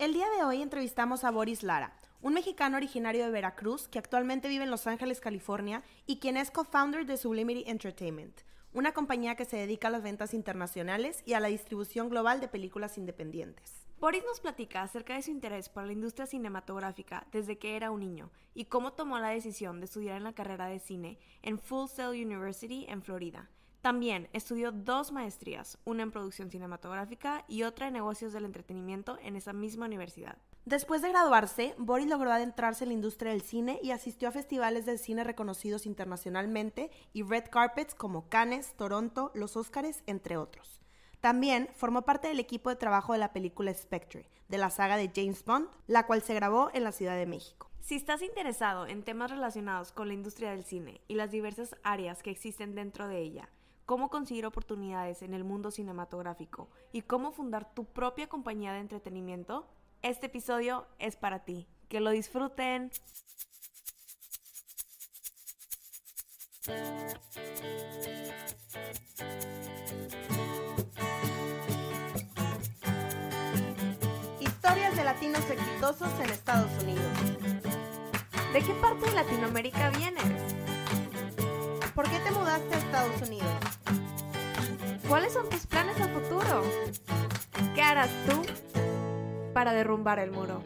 El día de hoy entrevistamos a Boris Lara, un mexicano originario de Veracruz que actualmente vive en Los Ángeles, California, y quien es co-founder de Sublimity Entertainment, una compañía que se dedica a las ventas internacionales y a la distribución global de películas independientes. Boris nos platica acerca de su interés por la industria cinematográfica desde que era un niño y cómo tomó la decisión de estudiar en la carrera de cine en Full Sail University en Florida también estudió dos maestrías, una en producción cinematográfica y otra en negocios del entretenimiento en esa misma universidad. Después de graduarse, Boris logró adentrarse en la industria del cine y asistió a festivales de cine reconocidos internacionalmente y red carpets como Cannes, Toronto, los Óscares, entre otros. También formó parte del equipo de trabajo de la película Spectre, de la saga de James Bond, la cual se grabó en la Ciudad de México. Si estás interesado en temas relacionados con la industria del cine y las diversas áreas que existen dentro de ella, cómo conseguir oportunidades en el mundo cinematográfico y cómo fundar tu propia compañía de entretenimiento, este episodio es para ti. Que lo disfruten. Historias de latinos exitosos en Estados Unidos. ¿De qué parte de Latinoamérica vienes? ¿Por qué te mudaste a Estados Unidos? ¿Cuáles son tus planes a futuro? ¿Qué harás tú para derrumbar el muro?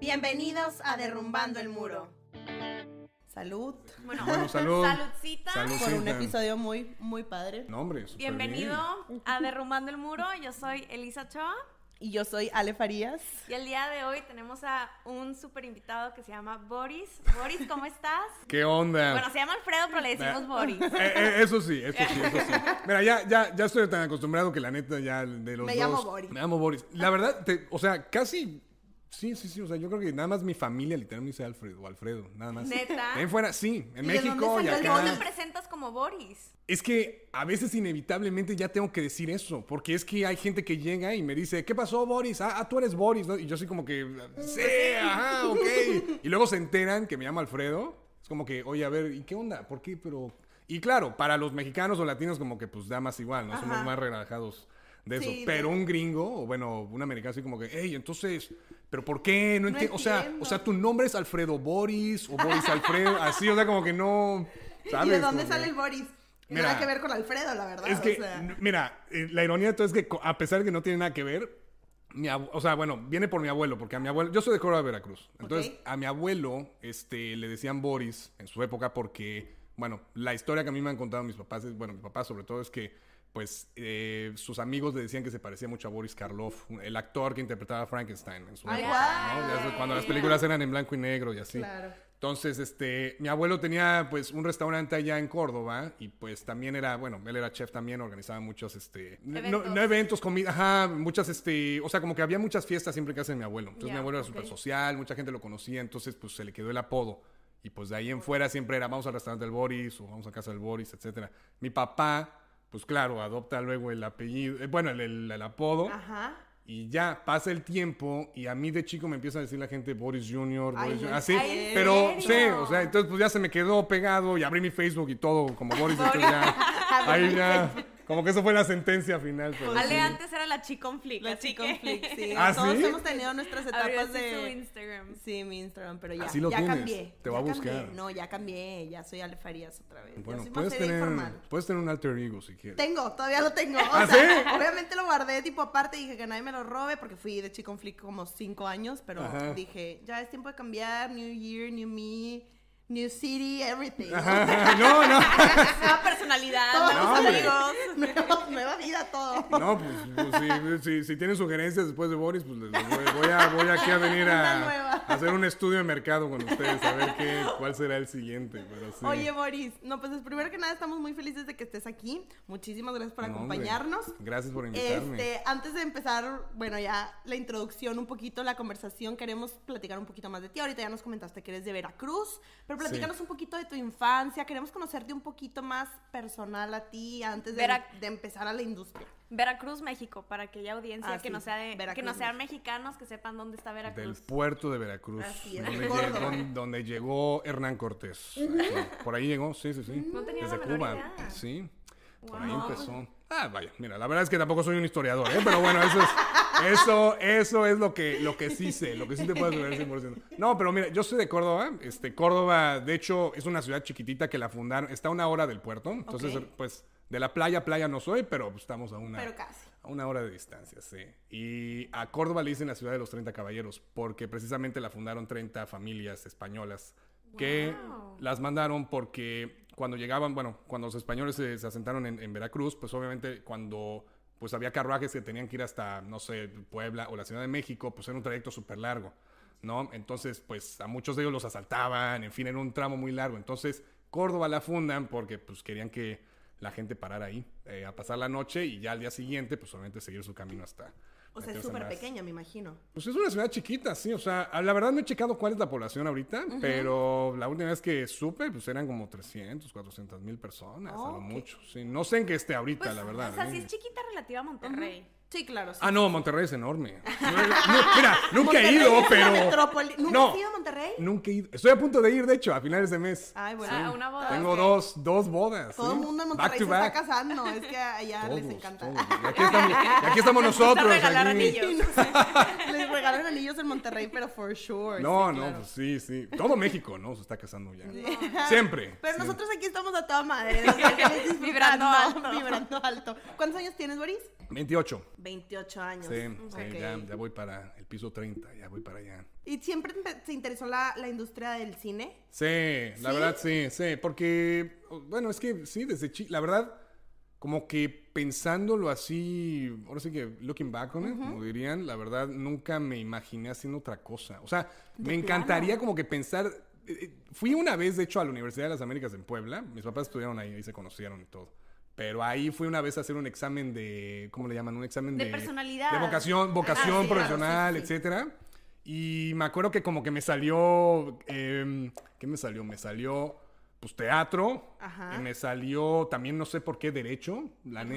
Bienvenidos a Derrumbando el Muro. Salud. Bueno, salud. saludcita. Por un episodio muy, muy padre. Nombre, Bienvenido a Derrumbando el Muro. Yo soy Elisa Choa y yo soy Ale Farías. Y el día de hoy tenemos a un súper invitado que se llama Boris. Boris, ¿cómo estás? ¿Qué onda? Bueno, se llama Alfredo, pero le decimos Boris. Eh, eh, eh, eso sí, eso sí, eso sí. Mira, ya, ya, ya estoy tan acostumbrado que la neta ya de los Me dos... Me llamo Boris. Me llamo Boris. La verdad, o sea, casi Sí, sí, sí. O sea, yo creo que nada más mi familia literalmente dice Alfredo, o Alfredo, nada más. ¿Neta? En fuera, sí, en México y acá. no te presentas como Boris? Es que a veces inevitablemente ya tengo que decir eso, porque es que hay gente que llega y me dice, ¿qué pasó, Boris? Ah, ah tú eres Boris, ¿no? Y yo soy como que, pues sí, ajá, ok. Y luego se enteran que me llamo Alfredo. Es como que, oye, a ver, ¿y qué onda? ¿Por qué? Pero... Y claro, para los mexicanos o latinos como que pues da más igual, ¿no? Somos más relajados de eso. Pero un gringo, o bueno, un americano así como que, hey, entonces, pero ¿por qué? No, entiendo. O sea, o sea, tu nombre es Alfredo Boris o Boris Alfredo, así, o sea, como que no. ¿Y de dónde sale el Boris? Mira, nada que ver con Alfredo, la verdad. mira, eh, la ironía de todo es que a pesar de que no tiene nada que ver, mi o sea, bueno, viene por mi abuelo, porque a mi abuelo, yo soy de Córdoba, Veracruz. Entonces, a mi abuelo este, le decían Boris en su época porque, bueno, la historia que a mí me han contado mis papás, bueno, mis papás sobre todo, es que pues eh, sus amigos le decían que se parecía mucho a Boris Karloff, el actor que interpretaba Frankenstein en su época, cuando las películas eran en blanco y negro y así. Entonces, este, mi abuelo tenía pues un restaurante allá en Córdoba y pues también era, bueno, él era chef también, organizaba muchos, este, eventos, no, eventos comida, ajá, muchas, este, o sea, como que había muchas fiestas siempre que hacen mi abuelo. Entonces mi abuelo era súper social, mucha gente lo conocía, entonces pues se le quedó el apodo. Y pues de ahí en fuera siempre era, vamos al restaurante del Boris o vamos a casa del Boris, etcétera. Mi papá pues claro, adopta luego el apellido, eh, bueno, el, apodo. Ajá. Y ya pasa el tiempo y a mí de chico me empieza a decir la gente Boris Junior, Boris así. pero sí, o sea, entonces pues ya se me quedó pegado y abrí mi Facebook y todo como Boris. ahí ya. Como que eso fue la sentencia final. Ale antes era la Flick. La Chicon Flick, sí. ¿Ah, todos hemos tenido nuestras etapas de. Instagram. Sí, mi Instagram, pero ya. ya cambié. Te va a buscar. No, ya cambié. Ya soy Ale Farías otra vez. Bueno, puedes, tener, puedes tener un alter ego si quieres. Tengo, todavía lo tengo. ¿Ah, o sea, obviamente lo guardé tipo aparte. y Dije que nadie me lo robe porque fui de Flick como cinco años, pero dije, ya es tiempo de cambiar. New Year, New Me New City, everything. no, no. Nueva personalidad, nuevos amigos. nueva vida, todo. No, pues, pues si, si, tienen sugerencias después de Boris, pues voy, a, voy aquí a venir a hacer un estudio de mercado con ustedes, a ver qué, cuál será el siguiente. Pero Oye, Boris, no, pues primero que nada estamos muy felices de que estés aquí. Muchísimas gracias por acompañarnos. Gracias por invitarme. Este, antes de empezar, bueno, ya la introducción, un poquito la conversación, queremos platicar un poquito más de ti. Ahorita ya nos comentaste que eres de Veracruz, pero platícanos un poquito de tu infancia. Queremos conocerte un poquito más personal a ti antes de empezar a la industria. Veracruz, México, para aquella audiencia ah, que, no sea que no sean mexicanos, que sepan dónde está Veracruz. Del puerto de Veracruz, Donde, llegó, Hernán Cortés. Por ahí llegó, sí, sí, sí. Mm. Desde Cuba, sí. Por ahí empezó. Ah, vaya, mira, la verdad es que tampoco soy un historiador, ¿eh? pero bueno, eso es... Eso, eso es lo que, lo que sí sé, lo que sí te puedo asegurar 100%. No, pero mira, yo soy de Córdoba. Este, Córdoba, de hecho, es una ciudad chiquitita que la fundaron. Está a una hora del puerto. Entonces, pues, de la playa, playa no soy, pero estamos a una, a una hora de distancia, sí. Y a Córdoba le dicen la ciudad de los 30 caballeros, porque precisamente la fundaron 30 familias españolas que las mandaron porque cuando llegaban, bueno, cuando los españoles se, asentaron en, Veracruz, pues obviamente cuando pues había carruajes que tenían que ir hasta, no sé, Puebla o la Ciudad de México, pues era un trayecto súper largo, ¿no? Entonces, pues a muchos de ellos los asaltaban, en fin, era un tramo muy largo. Entonces, Córdoba la fundan porque pues querían que la gente parar ahí eh, a pasar la noche y ya al día siguiente, pues solamente seguir su camino hasta. O sea, es súper pequeña, me imagino. Pues es una ciudad chiquita, sí. O sea, la verdad no he checado cuál es la población ahorita, pero la última vez que supe, pues eran como 300, 400 mil personas, a lo mucho. Sí. No sé en qué esté ahorita, pues, la verdad. O sea, ¿eh? si es chiquita relativa a Monterrey. Sí, claro. Ah, no, Monterrey es enorme. mira, nunca he ido, pero. ¿Nunca he has ido a Monterrey? Nunca he ido. Estoy a punto de ir, de hecho, a finales de mes. Ay, bueno. ¿A ah, una boda. Tengo dos, dos bodas. Todo el mundo en Monterrey se está casando. Es que allá les encanta. aquí, estamos, aquí estamos, nosotros. Les regalaron anillos. les regalaron anillos en Monterrey, pero for sure. No, no, pues sí, sí. Todo México, ¿no? Se está casando ya. Siempre. Pero nosotros aquí estamos a toda madre. Vibrando alto. Vibrando alto. ¿Cuántos años tienes, Boris? 28. 28 años. Sí, ya, voy para el piso 30, ya voy para allá. ¿Y siempre se interesó la, industria del cine? Sí, la verdad sí, sí, porque, bueno, es que sí, desde chico, la verdad, como que pensándolo así, ahora sí que looking back on it, como dirían, la verdad nunca me imaginé haciendo otra cosa. O sea, me encantaría como que pensar eh, eh, fui una vez, de hecho, a la Universidad de las Américas en Puebla. Mis papás estudiaron ahí, ahí se conocieron y todo. Pero ahí fui una vez a hacer un examen de, ¿cómo le llaman? Un examen de... De personalidad. De vocación, ah, vocación profesional, etcétera. Y me acuerdo que como que me salió, em, ¿qué me salió? Me salió pues teatro. Ajá. Y eh, me salió también no sé por qué derecho,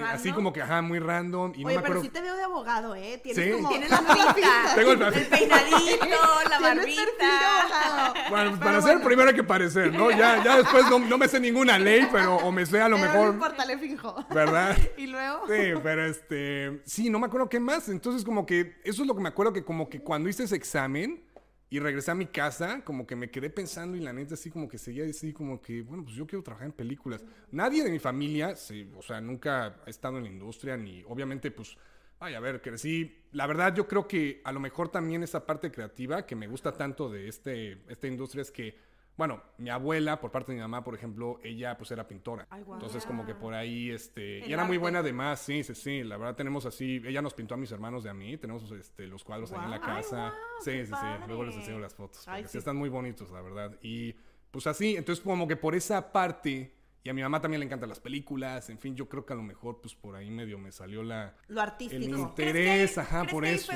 así como que ajá, muy random Oye, pero sí te veo de abogado, eh. Tienes ¿Sí? como tienes la barbita. Tengo el, el peinadito, la barbita. Bueno, pues, para ser primero hay que parecer, ¿no? Ya ya después no, me sé ninguna ley, pero o me sé a lo mejor. No importa, le finjo. ¿Verdad? y luego Sí, pero este, sí, no me acuerdo qué más. Entonces como que eso es lo que me acuerdo que como que cuando hice ese examen y regresé a mi casa, como que me quedé pensando y la neta así como que seguía así como que, bueno, pues yo quiero trabajar en películas. Nadie de mi familia, o sea, nunca ha estado en la industria ni obviamente pues, ay, a ver, crecí. La verdad yo creo que a lo mejor también esa parte creativa que me gusta tanto de este, esta industria es que bueno, mi abuela, por parte de mi mamá, por ejemplo, ella pues era pintora. Entonces como que por ahí, este, y era muy buena además, sí, sí, sí, la verdad tenemos así, ella nos pintó a mis hermanos de a mí, tenemos este, los cuadros ahí en la casa. sí, sí, sí, luego les enseño las fotos, están muy bonitos, la verdad. Y pues así, entonces como que por esa parte y a mi mamá también le encantan las películas, en fin, yo creo que a lo mejor pues por ahí medio me salió la... Lo artístico. El interés, ajá, por eso.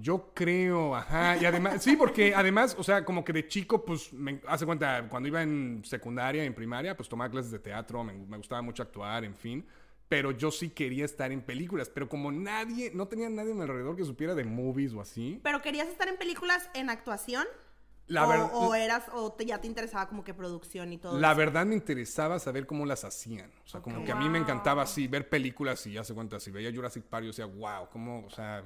Yo creo, ajá. Y además, sí, porque además, o sea, como que de chico, pues, me hace cuenta, cuando iba en secundaria, en primaria, pues tomaba clases de teatro, me, gustaba mucho actuar, en fin pero yo sí quería estar en películas, pero como nadie, no tenía nadie en alrededor que supiera de movies o así. ¿Pero querías estar en películas en actuación? La o, o, eras, o ya te interesaba como que producción y todo. La verdad me interesaba saber cómo las hacían. O sea, como que a mí me encantaba así, ver películas y ya se cuenta, si veía Jurassic Park, yo decía, wow, cómo, o sea,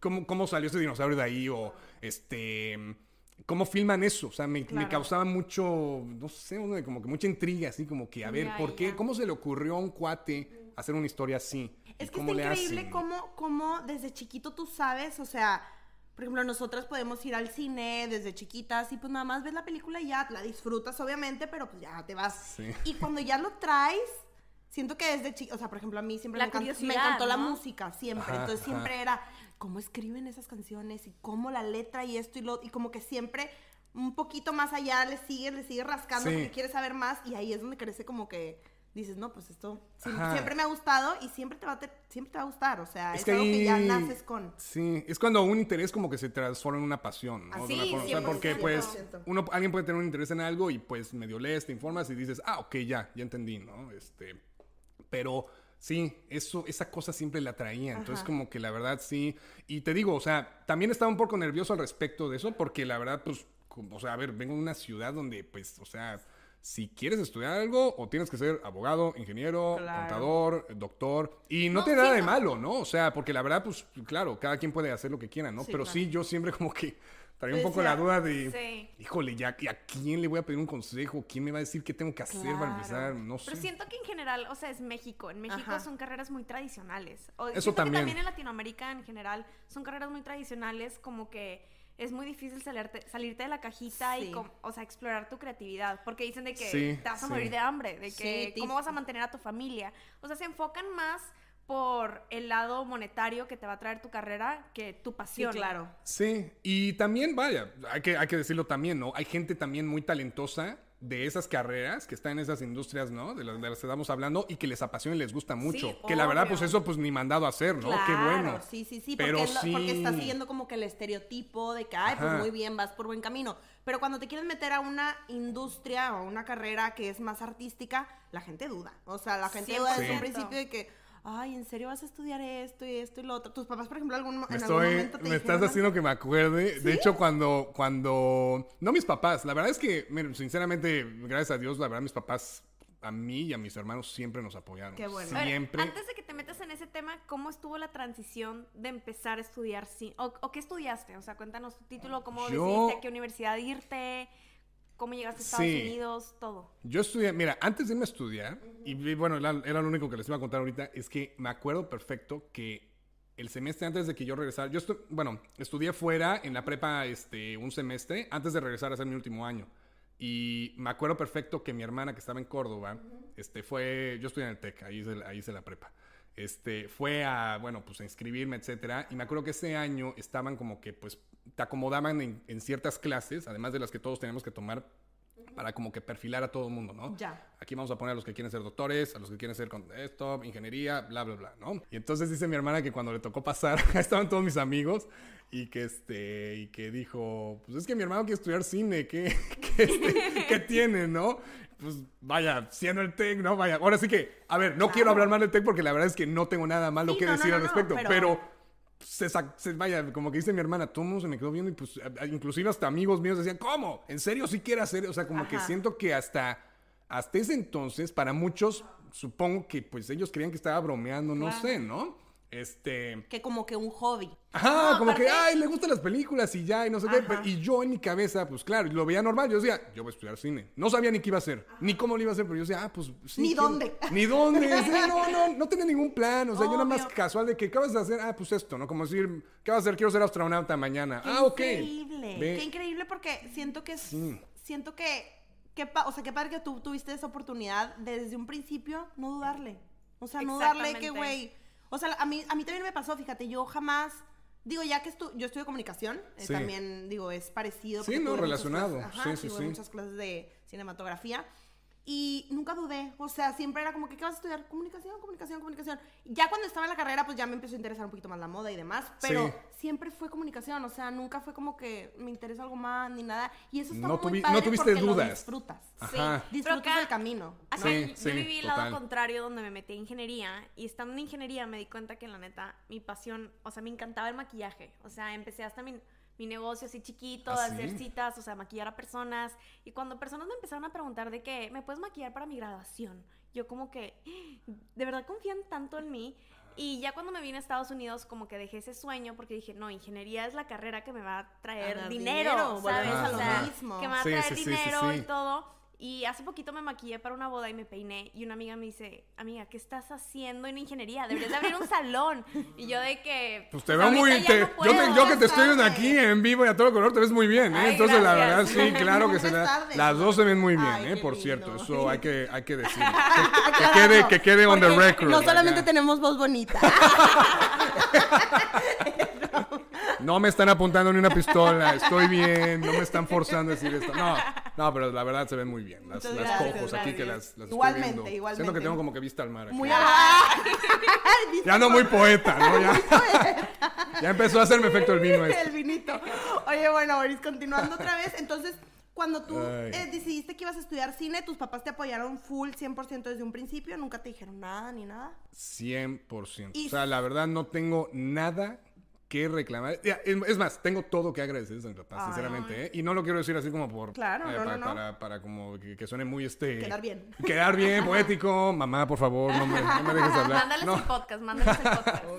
cómo, cómo, salió ese dinosaurio de ahí, o este cómo filman eso. O sea, me, causaba mucho, no sé, como que mucha intriga, así como que, a ver, ¿por qué? ¿Cómo se le ocurrió a un cuate hacer una historia así? Es que es increíble cómo, cómo desde chiquito tú sabes, o sea, por ejemplo, nosotras podemos ir al cine desde chiquitas y pues nada más ves la película y ya la disfrutas, obviamente, pero pues ya te vas. Y cuando ya lo traes, siento que desde chiquitas, o sea, por ejemplo, a mí siempre me encantó, la música, siempre. Entonces siempre era cómo escriben esas canciones y cómo la letra y esto y lo, y como que siempre un poquito más allá le sigue, le sigue rascando porque quiere saber más y ahí es donde crece como que dices, no, pues esto siempre, me ha gustado y siempre te va a, siempre te va a gustar. O sea, es, algo que ya naces con. Sí, es cuando un interés como que se transforma en una pasión. ¿no? Ah, o sea, porque pues uno, alguien puede tener un interés en algo y pues medio lees, te informas y dices, ah, ok, ya, ya entendí, ¿no? Este, pero... Sí, eso, esa cosa siempre la traía. Entonces, como que la verdad sí. Y te digo, o sea, también estaba un poco nervioso al respecto de eso, porque la verdad, pues, o sea, a ver, vengo de una ciudad donde, pues, o sea, si quieres estudiar algo o tienes que ser abogado, ingeniero, contador, doctor. Y no, tiene nada de malo, ¿no? O sea, porque la verdad, pues claro, cada quien puede hacer lo que quiera, ¿no? Pero sí, yo siempre como que traía un pues poco la duda de, híjole, ya, ¿a quién le voy a pedir un consejo? ¿Quién me va a decir qué tengo que hacer para empezar? No sé. Pero siento que en general, o sea, es México. En México son carreras muy tradicionales. O, Eso también. también en Latinoamérica en general son carreras muy tradicionales, como que es muy difícil salirte, salirte de la cajita y, o sea, explorar tu creatividad. Porque dicen de que te vas a morir de hambre, de que cómo vas a mantener a tu familia. O sea, se enfocan más por el lado monetario que te va a traer tu carrera que tu pasión. claro. Sí, y también, vaya, hay que, hay que decirlo también, ¿no? Hay gente también muy talentosa de esas carreras, que están en esas industrias, ¿no? De las, las que estamos hablando y que les apasiona y les gusta mucho. que la verdad, pues eso, pues ni mandado a hacer, ¿no? Qué bueno. Sí, sí, sí. Pero porque, sí. porque está siguiendo como que el estereotipo de que, ay, pues muy bien, vas por buen camino. Pero cuando te quieres meter a una industria o una carrera que es más artística, la gente duda. O sea, la gente duda desde un principio de que ay, ¿en serio vas a estudiar esto y esto y lo otro? Tus papás, por ejemplo, algún, me en algún momento te Me estás haciendo que me acuerde. De hecho, cuando, cuando, no mis papás, la verdad es que, sinceramente, gracias a Dios, la verdad, mis papás a mí y a mis hermanos siempre nos apoyaron. Qué bueno. antes de que te metas en ese tema, ¿cómo estuvo la transición de empezar a estudiar? Sí, o, qué estudiaste? O sea, cuéntanos tu título, cómo decidiste a qué universidad irte cómo llegaste a Estados Unidos, todo. Yo estudié, mira, antes de irme a estudiar, y bueno, era, lo único que les iba a contar ahorita, es que me acuerdo perfecto que el semestre antes de que yo regresara, yo bueno, estudié fuera en la prepa este, un semestre antes de regresar a hacer mi último año. Y me acuerdo perfecto que mi hermana que estaba en Córdoba, este, fue, yo estudié en el TEC, ahí ahí hice la prepa este, fue a, bueno, pues a inscribirme, etcétera. Y me acuerdo que ese año estaban como que, pues, te acomodaban en, ciertas clases, además de las que todos tenemos que tomar para como que perfilar a todo el mundo, ¿no? Ya. Aquí vamos a poner a los que quieren ser doctores, a los que quieren ser con esto, ingeniería, bla, bla, bla, ¿no? Y entonces dice mi hermana que cuando le tocó pasar, estaban todos mis amigos y que este, y que dijo, pues es que mi hermano quiere estudiar cine, ¿qué, qué, este, ¿qué tiene, no? pues vaya, siendo el TEC, ¿no? Vaya, ahora sí que, a ver, no quiero hablar mal del TEC porque la verdad es que no tengo nada malo que decir al respecto, pero... se, se, vaya, como que dice mi hermana, todo mundo se me quedó viendo y pues inclusive hasta amigos míos decían, ¿cómo? ¿En serio sí quiere hacer? O sea, como que siento que hasta, hasta ese entonces, para muchos, supongo que pues ellos creían que estaba bromeando, no sé, ¿no? Este. Que como que un hobby. Ajá, como que, ay, le gustan las películas y ya, y no sé qué. Y yo en mi cabeza, pues claro, lo veía normal. Yo decía, yo voy a estudiar cine. No sabía ni qué iba a hacer, ni cómo lo iba a hacer, pero yo decía, ah, pues sí. Ni dónde. Ni dónde. no, no, no tenía ningún plan. O sea, yo nada más casual de que, acabas de hacer? Ah, pues esto, ¿no? Como decir, ¿qué vas a hacer? Quiero ser astronauta mañana. ah, ok. qué Increíble. Qué increíble porque siento que. Sí. Siento que. o sea, qué padre que tú tuviste esa oportunidad desde un principio no dudarle. O sea, no dudarle que, güey o sea, a mí, a mí también me pasó, fíjate, yo jamás. Digo, ya que yo estudio comunicación, eh, también, digo, es parecido. Sí, no, relacionado. ajá, sí, sí, sí. muchas clases de cinematografía y nunca dudé, o sea, siempre era como que, ¿qué vas a estudiar? Comunicación, comunicación, comunicación. Ya cuando estaba en la carrera, pues ya me empezó a interesar un poquito más la moda y demás, pero siempre fue comunicación, o sea, nunca fue como que me interesa algo más ni nada. Y eso está muy padre No tuviste dudas. Lo disfrutas, disfrutas el camino. así yo viví el lado contrario donde me metí en ingeniería y estando en ingeniería me di cuenta que la neta, mi pasión, o sea, me encantaba el maquillaje, o sea, empecé hasta mi mi negocio así chiquito, ¿Ah, hacer citas, o sea, maquillar a personas. Y cuando personas me empezaron a preguntar de que, ¿me puedes maquillar para mi graduación? Yo como que, de verdad confían tanto en mí. Y ya cuando me vine a Estados Unidos, como que dejé ese sueño porque dije, no, ingeniería es la carrera que me va a traer dinero, que me va a traer dinero y todo. Y hace poquito me maquillé para una boda y me peiné y una amiga me dice, amiga, ¿qué estás haciendo en ingeniería? Deberías abrir un salón. Y yo de que... Pues te pues, veo muy... yo, que te estoy viendo aquí en vivo y a todo color, te ves muy bien, ¿eh? Entonces la verdad, sí, claro que se da, Las dos se ven muy bien, ¿eh? Por cierto, eso hay que, hay que decir. Que, quede, que quede on the record. No solamente tenemos voz bonita. no me están apuntando ni una pistola, estoy bien, no me están forzando a decir esto. No, no, pero la verdad se ven muy bien. Las, las cojos aquí que las, las Igualmente, estoy viendo. igualmente. Siento que tengo como que vista al mar. Aquí. Muy ya no muy poeta, ¿no? Ya, empezó a hacerme efecto el vino. Este. El vinito. Oye, bueno, Boris, continuando otra vez. Entonces, cuando tú eh, decidiste que ibas a estudiar cine, tus papás te apoyaron full 100% desde un principio, nunca te dijeron nada ni nada. 100%. O sea, la verdad no tengo nada que reclamar. Es más, tengo todo que agradecer, sinceramente. ¿eh? Y no lo quiero decir así como por. Claro, eh, para, para, como que, suene muy este. Quedar bien. Quedar bien, poético. Mamá, por favor, no me, dejes hablar. Mándales el podcast, mándales el podcast.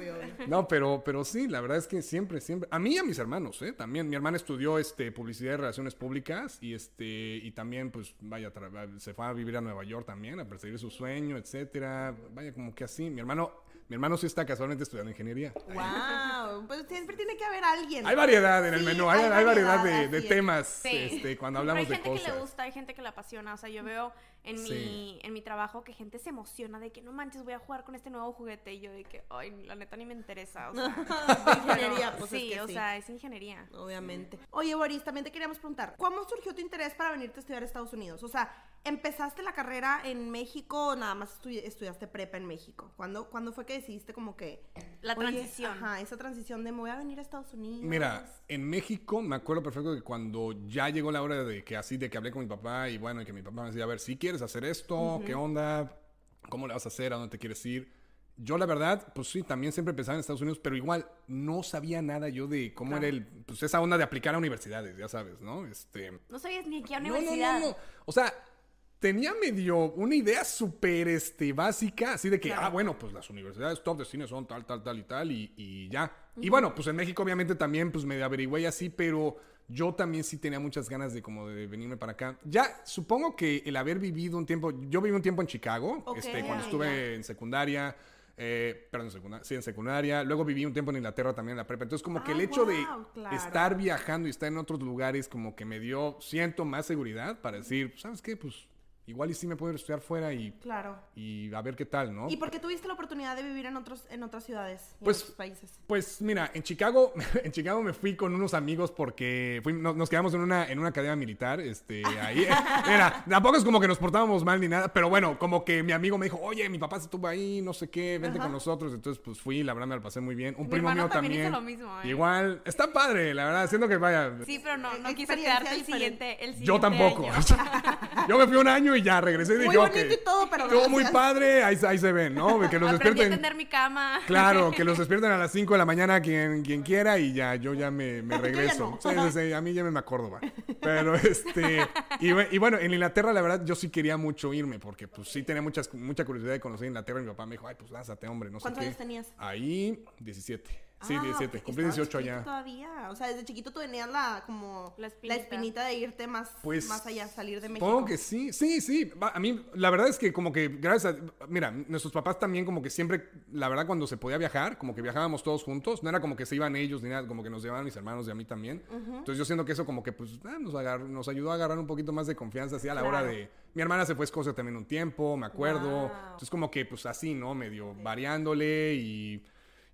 No, pero, pero sí, la verdad es que siempre, siempre. A mí y a mis hermanos, ¿eh? También. Mi hermana estudió este, publicidad y relaciones públicas y, este, y también, pues, vaya, se fue a vivir a Nueva York también, a perseguir su sueño, etcétera. Vaya, como que así. Mi hermano mi hermano sí está casualmente estudiando ingeniería. ¡Wow! pues siempre tiene que haber alguien. Hay variedad en el menú, hay, variedad, de, temas este, cuando hablamos de cosas. Hay gente que le gusta, hay gente que le apasiona. O sea, yo veo en, mi, en mi trabajo que gente se emociona de que no manches, voy a jugar con este nuevo juguete. Y yo de que, ay, la neta ni me interesa. O sea, ingeniería, pues sí, es o sea, es ingeniería. Obviamente. Oye, Boris, también te queríamos preguntar, ¿cómo surgió tu interés para venirte a estudiar a Estados Unidos? O sea, ¿empezaste la carrera en México o nada más estudiaste prepa en México? ¿Cuándo, fue que decidiste como que... La transición. ajá, esa transición de me voy a venir a Estados Unidos. Mira, en México me acuerdo perfecto que cuando ya llegó la hora de que así, de que hablé con mi papá y bueno, y que mi papá me decía, a ver, si quieres hacer esto? ¿Qué onda? ¿Cómo le vas a hacer? ¿A dónde te quieres ir? Yo la verdad, pues sí, también siempre pensaba en Estados Unidos, pero igual no sabía nada yo de cómo era el, pues esa onda de aplicar a universidades, ya sabes, ¿no? Este, no sabías ni qué universidad. O sea, tenía medio una idea súper este, básica, así de que, ah, bueno, pues las universidades top de cine son tal, tal, tal y tal, y, ya. Y bueno, pues en México obviamente también, pues me averigüé así, pero yo también sí tenía muchas ganas de como de venirme para acá. Ya, supongo que el haber vivido un tiempo, yo viví un tiempo en Chicago, este, cuando estuve en secundaria. Eh, perdón, secundaria, sí, en secundaria. Luego viví un tiempo en Inglaterra también en la prepa. Entonces, como que el ah, hecho de estar viajando y estar en otros lugares, como que me dio, siento más seguridad para decir, pues, ¿sabes qué? Pues igual y sí me puedo ir a estudiar fuera y, claro. y a ver qué tal, ¿no? ¿Y por qué tuviste la oportunidad de vivir en, otros, en otras ciudades pues, en otros países? Pues mira, en Chicago, en Chicago me fui con unos amigos porque nos quedamos en una, en una academia militar, este, ahí, mira, tampoco es como que nos portábamos mal ni nada, pero bueno, como que mi amigo me dijo, oye, mi papá se estuvo ahí, no sé qué, vente con nosotros, entonces pues fui, la verdad me lo pasé muy bien, un primo mío también, ¿eh? igual, está padre, la verdad, siento que vaya. Sí, pero no, no eh, quise quedarte el siguiente, el Yo tampoco, yo me fui un año y ya regresé y dije, muy todo, muy padre, ahí, ahí, se ven, ¿no? Que tener mi cama. Claro, que los despierten a las 5 de la mañana quien, quien quiera y ya, yo ya me, regreso. a mí ya me a Córdoba. Pero este, y, bueno, en Inglaterra la verdad yo sí quería mucho irme porque pues sí tenía muchas, mucha curiosidad de conocer Inglaterra. Y mi papá me dijo, ay, pues lánzate, hombre, no sé ¿Cuántos años tenías? Ahí, 17. Sí, 17. Ah, cumplí 18 allá. Todavía. O sea, desde chiquito tú tenías la, como, la espinita. de irte más, pues, más allá, salir de México. Supongo que sí. Sí, sí. A mí, la verdad es que, como que, gracias a. Mira, nuestros papás también, como que siempre, la verdad, cuando se podía viajar, como que viajábamos todos juntos. No era como que se iban ellos ni nada, como que nos llevaban mis hermanos y a mí también. Entonces, yo siento que eso, como que, pues, ah, nos, ayudó a agarrar un poquito más de confianza, así a la hora de. Mi hermana se fue a Escocia también un tiempo, me acuerdo. Entonces, como que, pues, así, ¿no? Medio variándole y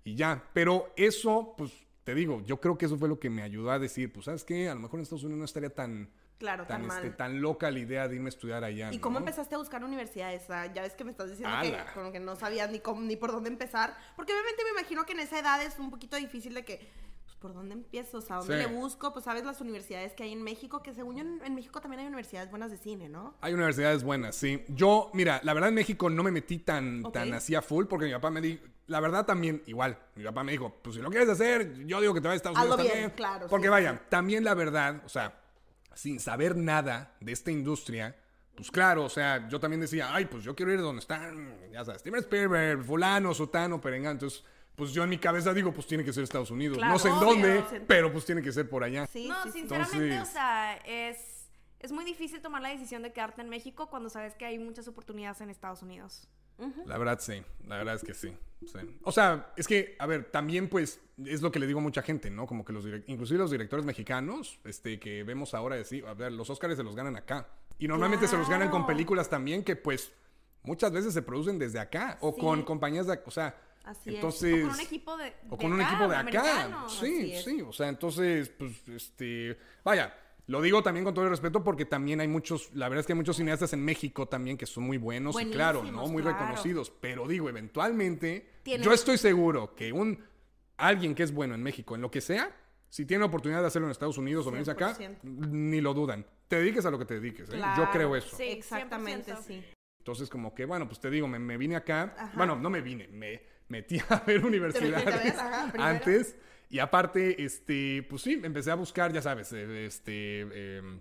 y ya. Pero eso, pues te digo, yo creo que eso fue lo que me ayudó a decir, pues sabes qué, a lo mejor en Estados Unidos no estaría tan... Claro, tan, este, mal. loca la idea de irme a estudiar allá. ¿Y cómo empezaste a buscar universidades? Ya ves que me estás diciendo que, no sabías ni, ni por dónde empezar. Porque obviamente me imagino que en esa edad es un poquito difícil de que ¿por dónde empiezo? O sea, ¿dónde le busco? Pues sabes las universidades que hay en México, que según yo en, México también hay universidades buenas de cine, ¿no? Hay universidades buenas, sí. Yo, mira, la verdad en México no me metí tan, tan así a full porque mi papá me dijo, la verdad también igual, mi papá me dijo, pues si lo quieres hacer, yo digo que te vayas a Estados Hazlo bien, también. claro. Porque vaya, también la verdad, o sea, sin saber nada de esta industria, pues claro, o sea, yo también decía, ay, pues yo quiero ir donde están, ya sabes, Steven Spielberg, fulano, sotano, perengano, entonces pues yo en mi cabeza digo, pues tiene que ser Estados Unidos. no sé en dónde, pero pues tiene que ser por allá. Sí, no, sinceramente, o sea, es, es muy difícil tomar la decisión de quedarte en México cuando sabes que hay muchas oportunidades en Estados Unidos. La verdad sí, la verdad es que sí, O sea, es que, a ver, también pues es lo que le digo a mucha gente, ¿no? Como que los, inclusive los directores mexicanos, este, que vemos ahora decir, a ver, los Oscars se los ganan acá. Y normalmente se los ganan con películas también que pues muchas veces se producen desde acá o con compañías de... O sea, Así entonces, es. O con un equipo de, acá, Sí, sí. O sea, entonces, pues, este. Vaya, lo digo también con todo el respeto porque también hay muchos, la verdad es que hay muchos cineastas en México también que son muy buenos y claro, ¿no? Muy reconocidos. Pero digo, eventualmente, yo estoy seguro que un alguien que es bueno en México, en lo que sea, si tiene la oportunidad de hacerlo en Estados Unidos o venirse acá, ni lo dudan. Te dediques a lo que te dediques. ¿eh? yo creo eso. Sí, exactamente, sí. Entonces, como que, bueno, pues te digo, me, vine acá. Bueno, no me vine, me metí a ver universidades antes. Y aparte, este, pues sí, empecé a buscar, ya sabes, eh, este, em,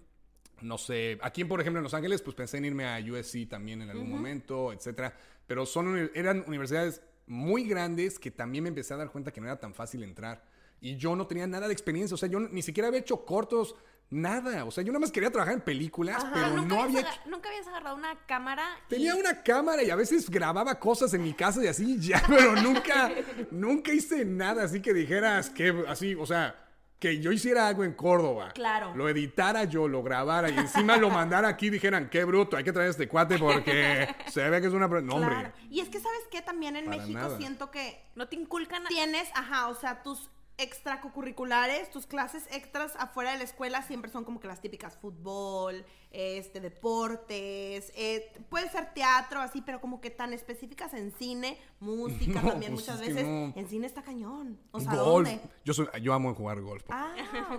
no sé, aquí, por ejemplo, en Los Ángeles, pues pensé en irme a USC también en algún momento, etcétera. Pero son, eran universidades muy grandes que también me empecé a dar cuenta que no era tan fácil entrar. Y yo no tenía nada de experiencia, o sea, yo ni siquiera había hecho cortos Nada, o sea, yo nada más quería trabajar en películas, pero no había... Nunca habías agarrado una cámara. Tenía una cámara y a veces grababa cosas en mi casa y así, ya, pero nunca, nunca hice nada así que dijeras que así, o sea, que yo hiciera algo en Córdoba. Claro. Lo editara yo, lo grabara y encima lo mandara aquí y dijeran, qué bruto, hay que traer a este cuate porque se ve que es una... No, hombre. Y es que, ¿sabes qué? También en México siento que... No te inculcan... Tienes, ajá, o sea, tus extracurriculares, tus clases extras afuera de la escuela siempre son como que las típicas fútbol, este deportes, eh, puede ser teatro así, pero como que tan específicas en cine, música también pues muchas veces. En cine está cañón. O sea, Yo soy, yo amo jugar golf. Ah,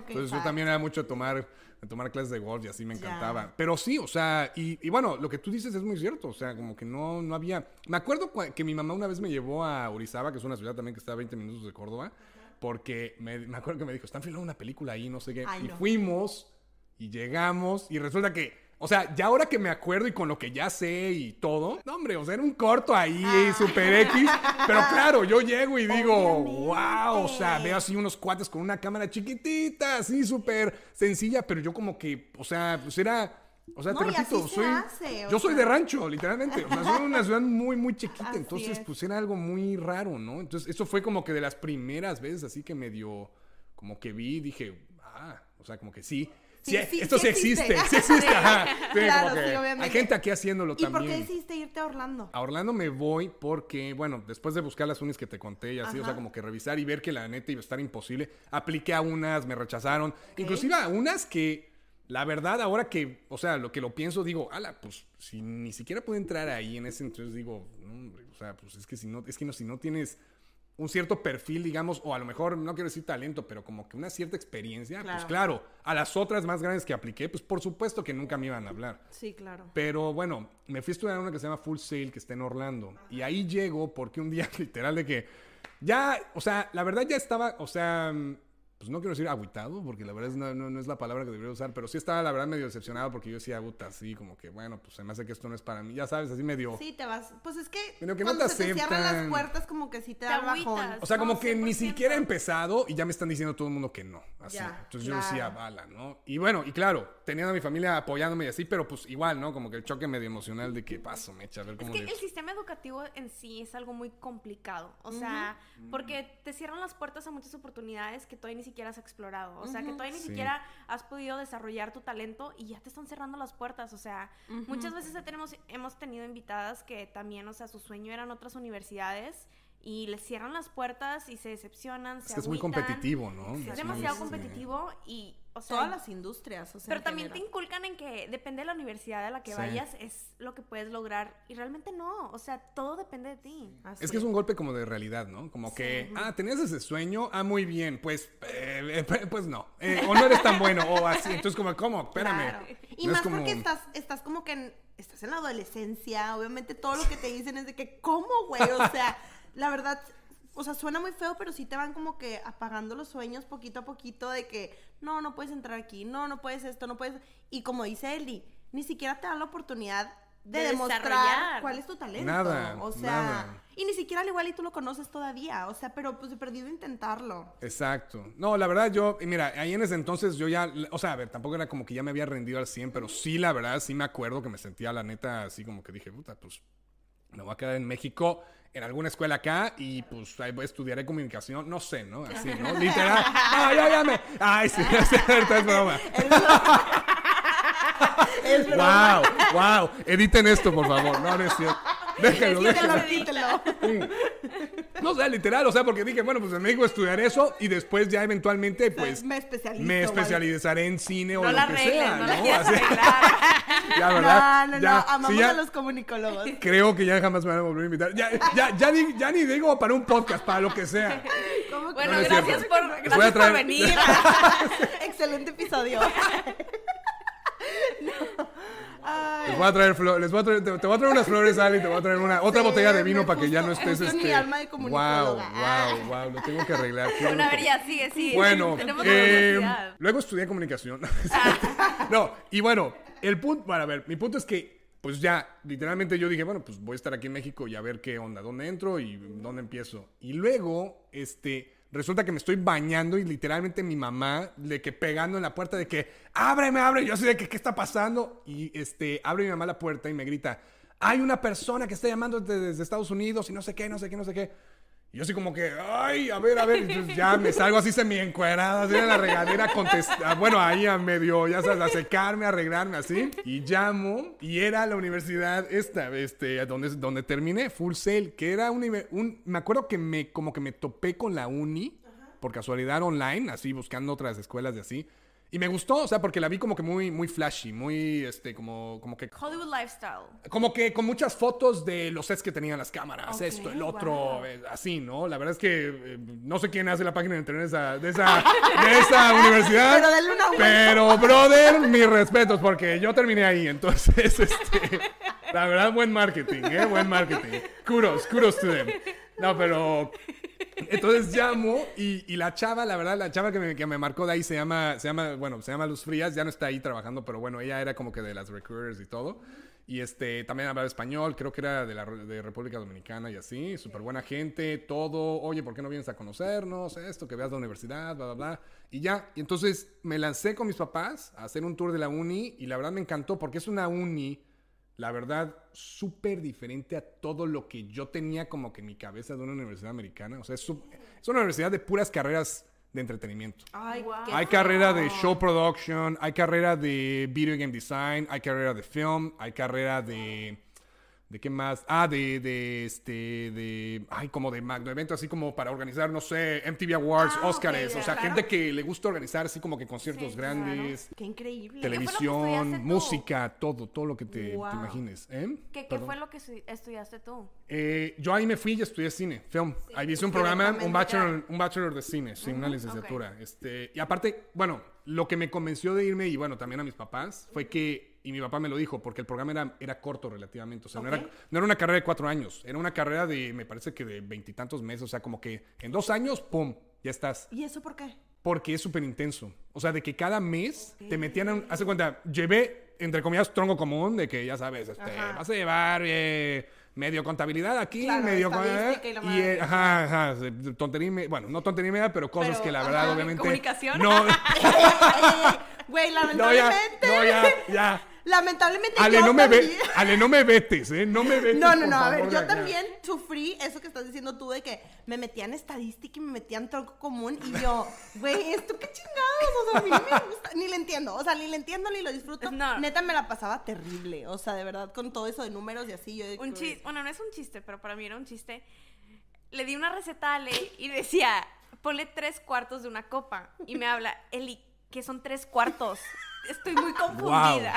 Entonces yo también era mucho tomar tomar clases de golf y así me encantaba. Pero sí, o sea, y, y, bueno, lo que tú dices es muy cierto, o sea, como que no no había. Me acuerdo que mi mamá una vez me llevó a Orizaba, que es una ciudad también que está a 20 minutos de Córdoba. Porque me, acuerdo que me dijo, están filmando una película ahí, no sé qué. y fuimos y llegamos y resulta que o sea, ya ahora que me acuerdo y con lo que ya sé y todo, no, hombre, o sea, era un corto ahí, ah. eh, super X. Pero claro, yo llego y digo, wow, o sea, veo así unos cuates con una cámara chiquitita, así súper sencilla, pero yo como que, o sea, pues era o sea, te repito, soy, yo soy de rancho, literalmente. O sea, soy una ciudad muy, muy chiquita. entonces, pues era algo muy raro, ¿no? Entonces, eso fue como que de las primeras veces, así que me dio, como que vi, dije, ah, o sea, como que sí. Sí, esto sí existe, sí existe. Ajá. Claro, Hay gente aquí haciéndolo también. ¿Y por qué decidiste irte a Orlando? A Orlando me voy porque, bueno, después de buscar las unis que te conté y así, o sea, como que revisar y ver que la neta iba a estar imposible, apliqué a unas, me rechazaron. Inclusive a unas que la verdad, ahora que, o sea, lo que lo pienso, digo, ala, pues si ni siquiera puedo entrar ahí en ese, entonces digo, no, hombre, o sea, pues es que si no, es que no, si no tienes un cierto perfil, digamos, o a lo mejor, no quiero decir talento, pero como que una cierta experiencia, pues claro, a las otras más grandes que apliqué, pues por supuesto que nunca me iban a hablar. Sí, claro. Pero bueno, me fui a estudiar una que se llama Full Sail, que está en Orlando, y ahí llego porque un día literal de que ya, o sea, la verdad ya estaba, o sea pues no quiero decir agüitado, porque la verdad no, no, es la palabra que debería usar, pero sí estaba la verdad medio decepcionado porque yo decía aguta, así, como que bueno, pues se me hace que esto no es para mí, ya sabes, así medio. Sí, te vas, pues es que, que se cierran las puertas como que sí te, da O sea, como que ni siquiera he empezado y ya me están diciendo todo el mundo que no, así. Entonces yo decía, bala, ¿no? Y bueno, y claro, teniendo a mi familia apoyándome y así, pero pues igual, ¿no? Como que el choque medio emocional de que paso, me echa a ver cómo. Es que el sistema educativo en sí es algo muy complicado, o sea, porque te cierran las puertas a muchas oportunidades que todavía ni siquiera siquiera has explorado. O sea, que todavía ni siquiera has podido desarrollar tu talento y ya te están cerrando las puertas. O sea, muchas veces tenemos, hemos tenido invitadas que también, o sea, su sueño eran otras universidades y les cierran las puertas y se decepcionan. Es se es muy competitivo, ¿no? Es, demasiado competitivo y todas las industrias. O sea, pero también te inculcan en que depende de la universidad a la que vayas, es lo que puedes lograr. Y realmente no, o sea, todo depende de ti. Ah, es que es un golpe como de realidad, ¿no? Como que, ah, tenías ese sueño, ah, muy bien, pues, eh, eh, pues no. Eh, o no eres tan bueno, o así. Entonces, como, ¿cómo? Espérame. Y más porque estás, estás como que estás en la adolescencia, obviamente todo lo que te dicen es de que, ¿cómo, güey? O sea, la verdad o sea, suena muy feo, pero sí te van como que apagando los sueños poquito a poquito de que, no, no puedes entrar aquí, no, no puedes esto, no puedes... Y como dice Eli, ni siquiera te dan la oportunidad de, demostrar cuál es tu talento. Nada, o sea, y ni siquiera al igual y tú lo conoces todavía, o sea, pero pues he perdido intentarlo. Exacto. No, la verdad yo, mira, ahí en ese entonces yo ya, o sea, a ver, tampoco era como que ya me había rendido al 100, pero sí, la verdad, sí me acuerdo que me sentía la neta así como que dije, puta, pues me voy a quedar en México en alguna escuela acá y pues ahí estudiaré comunicación, no sé, ¿no? Así, ¿no? Literal. ¡Ay, ay, ay! Me... ¡Ay, sí! es broma. es broma. ¡Wow! ¡Wow! Editen esto, por favor. No, no es cierto. Mm. No, o sea, literal, o sea, porque dije, bueno, pues en México estudiar eso y después ya eventualmente, pues. pues me, especializaré en cine o lo que sea, ¿no? ¿no? La ya, ¿verdad? No, no, no, amamos a los comunicólogos. Creo que ya jamás me van a volver a invitar. Ya, ni, digo para un podcast, para lo que sea. bueno, gracias, por, gracias por venir. Excelente episodio. Les voy a traer flores, les voy a traer, te, voy a traer unas flores, Ale, te voy a traer una, otra botella de vino para que ya no estés es este, alma de wow, wow, ah. wow, lo tengo que arreglar. Una a ver, sigue, sigue. Bueno, em, luego estudié comunicación. Ah. no, y bueno, el punto, para ver, mi punto es que pues ya, literalmente yo dije, bueno, pues voy a estar aquí en México y a ver qué onda, dónde entro y dónde empiezo. Y luego, este, Resulta que me estoy bañando y literalmente mi mamá de que pegando en la puerta de que ábreme, ábreme. Yo así de que qué está pasando y este abre mi mamá la puerta y me grita, "Hay una persona que está llamando desde Estados Unidos y no sé qué, no sé qué, no sé qué." Y yo así como que, ay, a ver, a ver, ya me salgo así semi-encuerada, así en la regadera, contestar, bueno, ahí a medio, ya sabes, a secarme, a arreglarme, así. Y llamo, y era la universidad esta, este, donde, donde terminé, Full Sail, que era un, un, me acuerdo que me, como que me topé con la uni, por casualidad online, así, buscando otras escuelas de así. Y me gustó, o sea, porque la vi como que muy, muy flashy, muy, este, como, como que... Hollywood lifestyle. Como que con muchas fotos de los sets que tenían las cámaras, esto, el otro, eh, así, ¿no? La verdad es que eh, no sé quién hace la página de internet de esa, de esa, de esa universidad. Pero Pero, brother, mis respetos, porque yo terminé ahí, entonces, este... La verdad, buen marketing, ¿eh? Buen marketing. Kudos, kudos to them. No, pero. Entonces llamo y, la chava, la verdad, la chava que me, marcó de ahí se llama, se llama, bueno, se llama Luz Frías, ya no está ahí trabajando, pero bueno, ella era como que de las recruiters y todo. Y este, también hablaba español, creo que era de, la, de República Dominicana y así, súper buena gente, todo, oye, ¿por qué no vienes a conocernos? Esto, que veas la universidad, bla, bla, bla. Y ya, y entonces me lancé con mis papás a hacer un tour de la uni y la verdad me encantó porque es una uni la verdad, súper diferente a todo lo que yo tenía como que en mi cabeza de una universidad americana. O sea, es, una universidad de puras carreras de entretenimiento. Hay carrera de show production, hay carrera de video game design, hay carrera de film, hay carrera de ¿De qué más? Ah, de, de, este, de, ay, como de magno así como para organizar, no sé, MTV Awards, ah, Oscars, o sea, gente que le gusta organizar así como que conciertos grandes. Qué increíble. Televisión, música, todo, todo lo que te, imagines. ¿eh? ¿Qué, fue lo que estudiaste tú? Eh, yo ahí me fui y estudié cine, film. ahí hice un programa, un bachelor, un bachelor de cine, sí, una licenciatura. Este, y aparte, bueno, lo que me convenció de irme, y bueno, también a mis papás, fue que y mi papá me lo dijo, porque el programa era, era corto relativamente. O sea, no, era, no, era, una carrera de cuatro años, era una carrera de, me parece que de veintitantos meses. O sea, como que en dos años, ¡pum! Ya estás. ¿Y eso por qué? Porque es súper intenso. O sea, de que cada mes te metían, en, hace cuenta, llevé, entre comillas, tronco común, de que ya sabes, este, vas a llevar eh, medio contabilidad aquí, medio. Y, eh, ajá, ajá, tontería, bueno, no tontería media, pero cosas que la verdad, obviamente. Comunicación. No. Güey, lamentablemente. no, ya, ya lamentablemente Ale, no me ve, Ale, no me vetes, ¿eh? No me vetes. No, no, no, a ver, yo también, también sufrí eso que estás diciendo tú de que me metían estadística y me metían tronco común y yo, güey, ¿esto qué chingados? O sea, a mí me gusta, ni le entiendo, o sea, ni le entiendo ni lo disfruto. Neta me la pasaba terrible, o sea, de verdad, con todo eso de números y así. Yo de... un chiste, bueno, no es un chiste, pero para mí era un chiste. Le di una receta a Ale y decía, ponle tres cuartos de una copa. Y me habla, Eli, que son tres cuartos. Estoy muy confundida.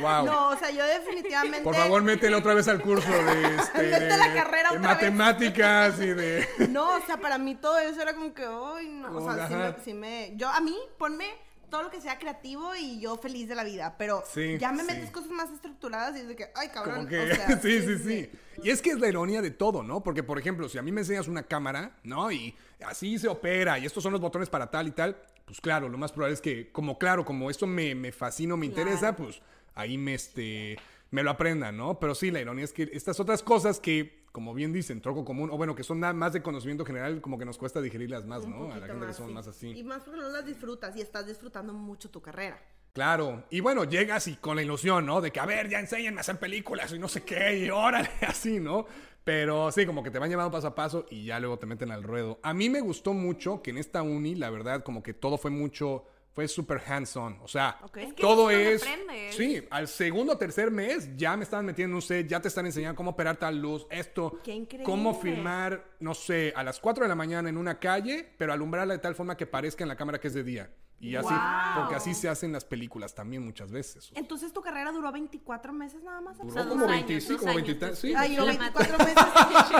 Wow, No, o sea, yo definitivamente. Por favor, métele otra vez al curso de, este, de la carrera de matemáticas y de. No, o sea, para mí todo eso era como que, oye no. o sea, si me, si me, Yo, a mí, ponme todo lo que sea creativo y yo feliz de la vida. Pero ya me metes cosas más estructuradas y es de que, ay, cabrón. sí, sí, sí, Y es que es la ironía de todo, ¿no? Porque, por ejemplo, si a mí me enseñas una cámara, ¿no? Y así se opera y estos son los botones para tal y tal, pues claro, lo más probable es que, como claro, como esto me, me fascina, me interesa, pues ahí me, este, me lo aprendan, ¿no? Pero sí, la ironía es que estas otras cosas que como bien dicen, troco común, o bueno, que son nada más de conocimiento general, como que nos cuesta digerirlas más, ¿no? A la gente que son más así. Y más porque no las disfrutas y estás disfrutando mucho tu carrera. Claro, y bueno, llegas y con la ilusión, ¿no? De que, a ver, ya enséñenme a hacer películas y no sé qué, y órale, así, ¿no? Pero sí, como que te van llevando paso a paso y ya luego te meten al ruedo. A mí me gustó mucho que en esta uni, la verdad, como que todo fue mucho fue súper hands-on. O sea, todo es. sí, al segundo o tercer mes ya me estaban metiendo un set, ya te están enseñando cómo operar tal luz, esto. Cómo filmar, no sé, a las 4 de la mañana en una calle, pero alumbrarla de tal forma que parezca en la cámara que es de día. Y así, porque así se hacen las películas también muchas veces. Entonces tu carrera duró 24 meses nada más. Duró o como 25, 23. Sí. Ay, yo 24 meses.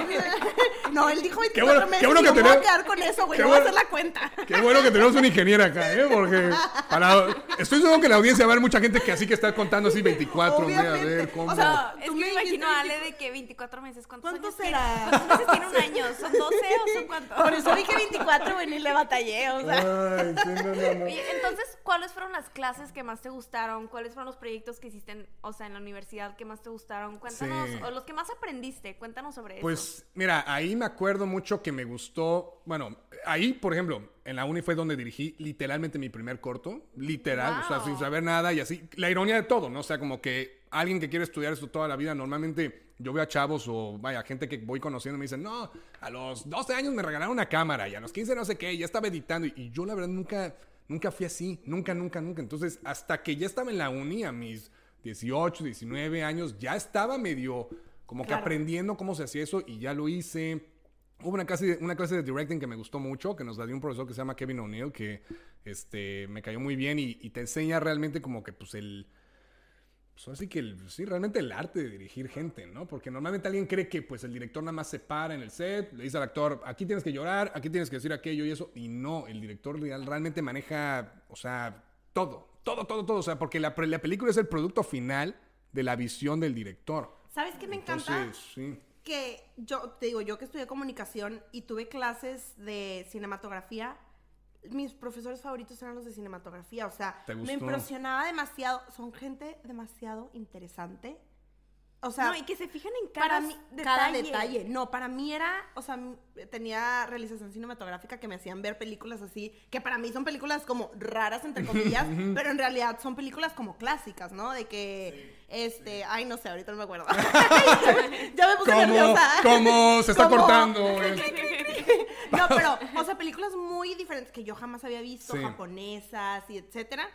no, él dijo 24 qué bueno, meses. Qué bueno que tenemos... voy a quedar con eso, güey. Bueno, voy a hacer la cuenta. Qué bueno que tenemos una ingeniera acá, ¿eh? Porque para... estoy seguro que en la audiencia va a haber mucha gente que así que está contando así 24 A ver cómo. O sea, es que me imagino Ale de que 24 meses. ¿Cuántos, años será? ¿Cuántos meses tiene un año? ¿Son 12 o son cuántos? Por eso dije 24, güey, y le batallé. O sea. Ay, sí, no, no, no. entonces, ¿cuáles fueron las clases que más te gustaron? ¿Cuáles fueron los proyectos que hiciste, en, o sea, en la universidad que más te gustaron? Cuéntanos, o los que más aprendiste, cuéntanos sobre pues, eso. Pues, mira, ahí me acuerdo mucho que me gustó, bueno, ahí, por ejemplo, en la uni fue donde dirigí literalmente mi primer corto, literal, o sea, sin saber nada y así. La ironía de todo, ¿no? O sea, como que alguien que quiere estudiar esto toda la vida, normalmente yo veo a chavos o vaya, gente que voy conociendo y me dicen, no, a los 12 años me regalaron una cámara y a los 15 no sé qué, ya estaba editando y yo la verdad nunca Nunca fui así, nunca, nunca, nunca. Entonces, hasta que ya estaba en la uni, a mis 18, 19 años, ya estaba medio como que aprendiendo cómo se hacía eso y ya lo hice. Hubo una clase, una clase de directing que me gustó mucho, que nos la dio un profesor que se llama Kevin O'Neill, que este, me cayó muy bien y, y te enseña realmente como que pues el pues, así que sí, realmente el arte de dirigir gente, ¿no? Porque normalmente alguien cree que pues el director nada más se para en el set, le dice al actor, aquí tienes que llorar, aquí tienes que decir aquello y eso, y no, el director realmente maneja, o sea, todo, todo, todo, todo, o sea, porque la, película es el producto final de la visión del director. ¿Sabes qué me encanta? Sí. Que yo, te digo, yo que estudié comunicación y tuve clases de cinematografía, mis profesores favoritos eran los de cinematografía, o sea, me impresionaba demasiado, son gente demasiado interesante. O sea, no, y que se fijan en cada, detalle. No, para mí era, o sea, tenía realización cinematográfica que me hacían ver películas así, que para mí son películas como raras, entre comillas, pero en realidad son películas como clásicas, ¿no? De que, este, ay, no sé, ahorita no me acuerdo. ya me puse nerviosa. ¿Cómo se está cortando? No, pero, o sea, películas muy diferentes que yo jamás había visto, japonesas y etcétera.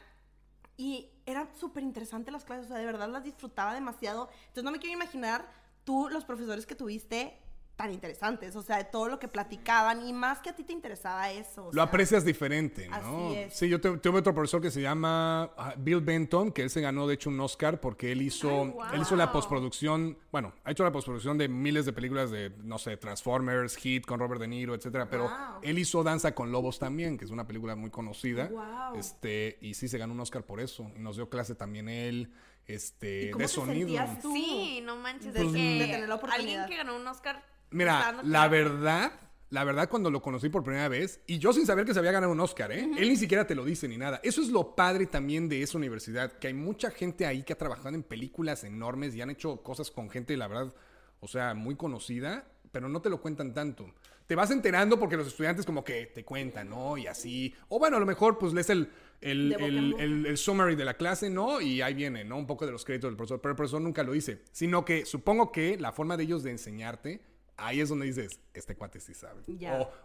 Y eran súper interesantes las clases, o sea, de verdad las disfrutaba demasiado. Entonces no me quiero imaginar tú los profesores que tuviste tan interesantes, o sea, de todo lo que platicaban y más que a ti te interesaba eso. lo aprecias diferente, ¿no? Así es. Sí, yo te, tuve otro profesor que se llama ah, Bill Benton, que él se ganó de hecho un Oscar porque él hizo, él hizo la postproducción, bueno, ha hecho la postproducción de miles de películas de, no sé, Transformers, Hit con Robert De Niro, etcétera, pero él hizo Danza con Lobos también, que es una película muy conocida, wow. este, y sí se ganó un Oscar por eso, y nos dio clase también él este, de sonido. Sí, no manches, de, que oportunidad. alguien que ganó un Oscar Mira, la verdad, la verdad cuando lo conocí por primera vez, y yo sin saber que se había ganado un Oscar, ¿eh? él ni siquiera te lo dice ni nada. Eso es lo padre también de esa universidad, que hay mucha gente ahí que ha trabajado en películas enormes y han hecho cosas con gente, la verdad, o sea, muy conocida, pero no te lo cuentan tanto. Te vas enterando porque los estudiantes como que te cuentan, ¿no? Y así. O bueno, a lo mejor pues lees el, el, el, summary de la clase, ¿no? Y ahí viene, ¿no? Un poco de los créditos del profesor, pero el profesor nunca lo dice, sino que supongo que la forma de ellos de enseñarte ahí es donde dices, este cuate sí sabe.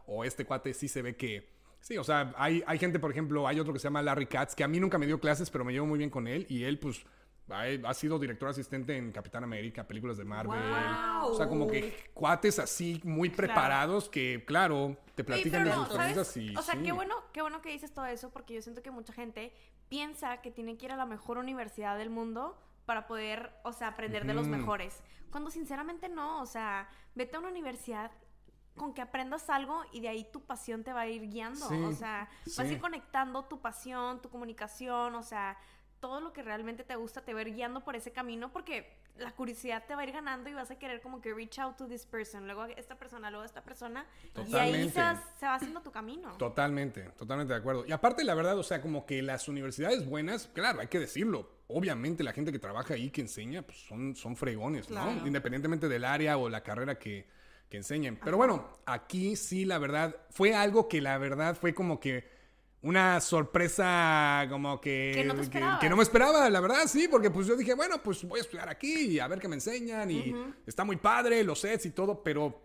O, este cuate sí se ve que... Sí, o sea, hay, hay gente, por ejemplo, hay otro que se llama Larry Katz, que a mí nunca me dio clases, pero me llevo muy bien con él y él, pues, ha sido director asistente en Capitán América, películas de Marvel. O sea, como que cuates así muy preparados que, claro, te platican de cosas y. O sea, qué bueno, qué bueno que dices todo eso, porque yo siento que mucha gente piensa que tiene que ir a la mejor universidad del mundo para poder, o sea, aprender de los mejores. Cuando sinceramente no, o sea, vete a una universidad con que aprendas algo y de ahí tu pasión te va a ir guiando, o sea, vas a ir conectando tu pasión, tu comunicación, o sea, todo lo que realmente te gusta te va a ir guiando por ese camino porque la curiosidad te va a ir ganando y vas a querer como que reach out to this person, luego esta persona, luego esta persona. Y ahí se va, haciendo tu camino. Totalmente, totalmente de acuerdo. Y aparte, la verdad, o sea, como que las universidades buenas, claro, hay que decirlo. Obviamente la gente que trabaja ahí, que enseña, pues son, son fregones, ¿no? Independientemente del área o la carrera que, enseñen. Pero bueno, aquí sí, la verdad, fue algo que la verdad fue como que una sorpresa como que que no, me esperaba, la verdad, sí, porque pues yo dije, bueno, pues voy a estudiar aquí y a ver qué me enseñan y está muy padre los sets y todo, pero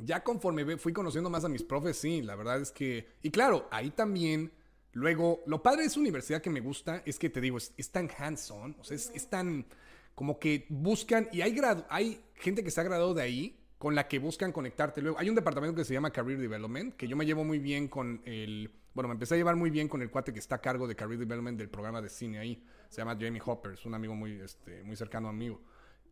ya conforme fui conociendo más a mis profes, sí, la verdad es que, y claro, ahí también, luego, lo padre de esa universidad que me gusta es que te digo, es, tan hands-on, o sea, es, tan como que buscan y hay, hay gente que se ha graduado de ahí con la que buscan conectarte. Luego, hay un departamento que se llama Career Development, que yo me llevo muy bien con el, bueno, me empecé a llevar muy bien con el cuate que está a cargo de Career Development del programa de cine ahí. Se llama Jamie Hopper, es un amigo muy, este, muy cercano a mí.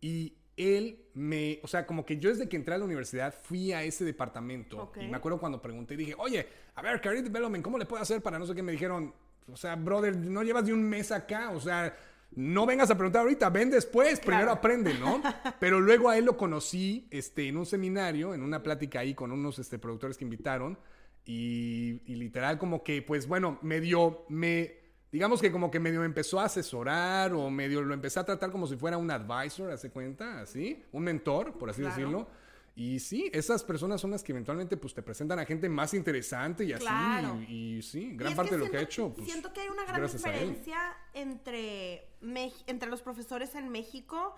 Y él me, o sea, como que yo desde que entré a la universidad fui a ese departamento y me acuerdo cuando pregunté, dije, oye, a ver, Career Development, ¿cómo le puedo hacer para no sé qué? Me dijeron, o sea, brother, no llevas de un mes acá, o sea, no vengas a preguntar ahorita, ven después, primero aprende, ¿no? Pero luego a él lo conocí este, en un seminario, en una plática ahí con unos este, productores que invitaron y, literal como que, pues bueno, medio me... Digamos que como que medio empezó a asesorar o medio lo empecé a tratar como si fuera un advisor, hace cuenta, así, un mentor, por así decirlo y sí, esas personas son las que eventualmente pues te presentan a gente más interesante y así. Y, sí, gran parte de lo que ha hecho. Pues, siento que hay una gran diferencia entre, entre los profesores en México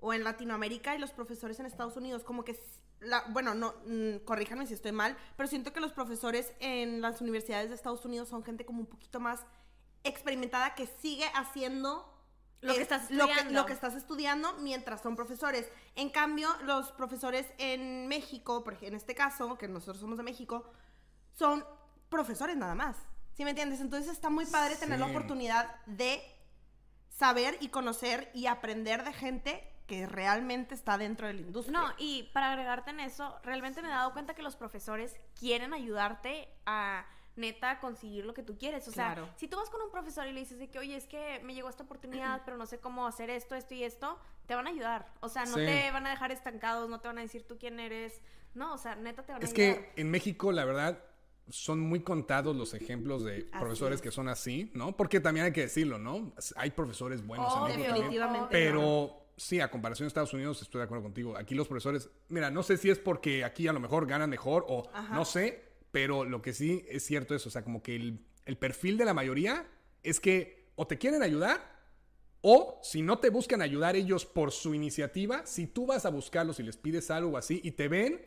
o en Latinoamérica y los profesores en Estados Unidos. Como que, la, bueno, no, mm, corríjanme si estoy mal, pero siento que los profesores en las universidades de Estados Unidos son gente como un poquito más experimentada que sigue haciendo lo que, estás lo que, lo, que, estás estudiando mientras son profesores. En cambio, los profesores en México, porque en este caso, que nosotros somos de México, son profesores nada más. ¿Sí me entiendes? Entonces está muy padre tener la oportunidad de saber y conocer y aprender de gente que realmente está dentro de la industria. No, y para agregarte en eso, realmente me he dado cuenta que los profesores quieren ayudarte a neta conseguir lo que tú quieres. O sea, si tú vas con un profesor y le dices que, oye, es que me llegó esta oportunidad, pero no sé cómo hacer esto, esto y esto, te van a ayudar. O sea, no te van a dejar estancados, no te van a decir tú quién eres. No, o sea, neta te van a ayudar. Es que en México, la verdad, son muy contados los ejemplos de profesores que son así, ¿no? Porque también hay que decirlo, ¿no? Hay profesores buenos en oh, México definitivamente, pero sí, a comparación de Estados Unidos, estoy de acuerdo contigo. Aquí los profesores, mira, no sé si es porque aquí a lo mejor ganan mejor o no sé, pero lo que sí es cierto es, o sea, como que el, perfil de la mayoría es que o te quieren ayudar o si no te buscan ayudar ellos por su iniciativa, si tú vas a buscarlos y les pides algo así y te ven,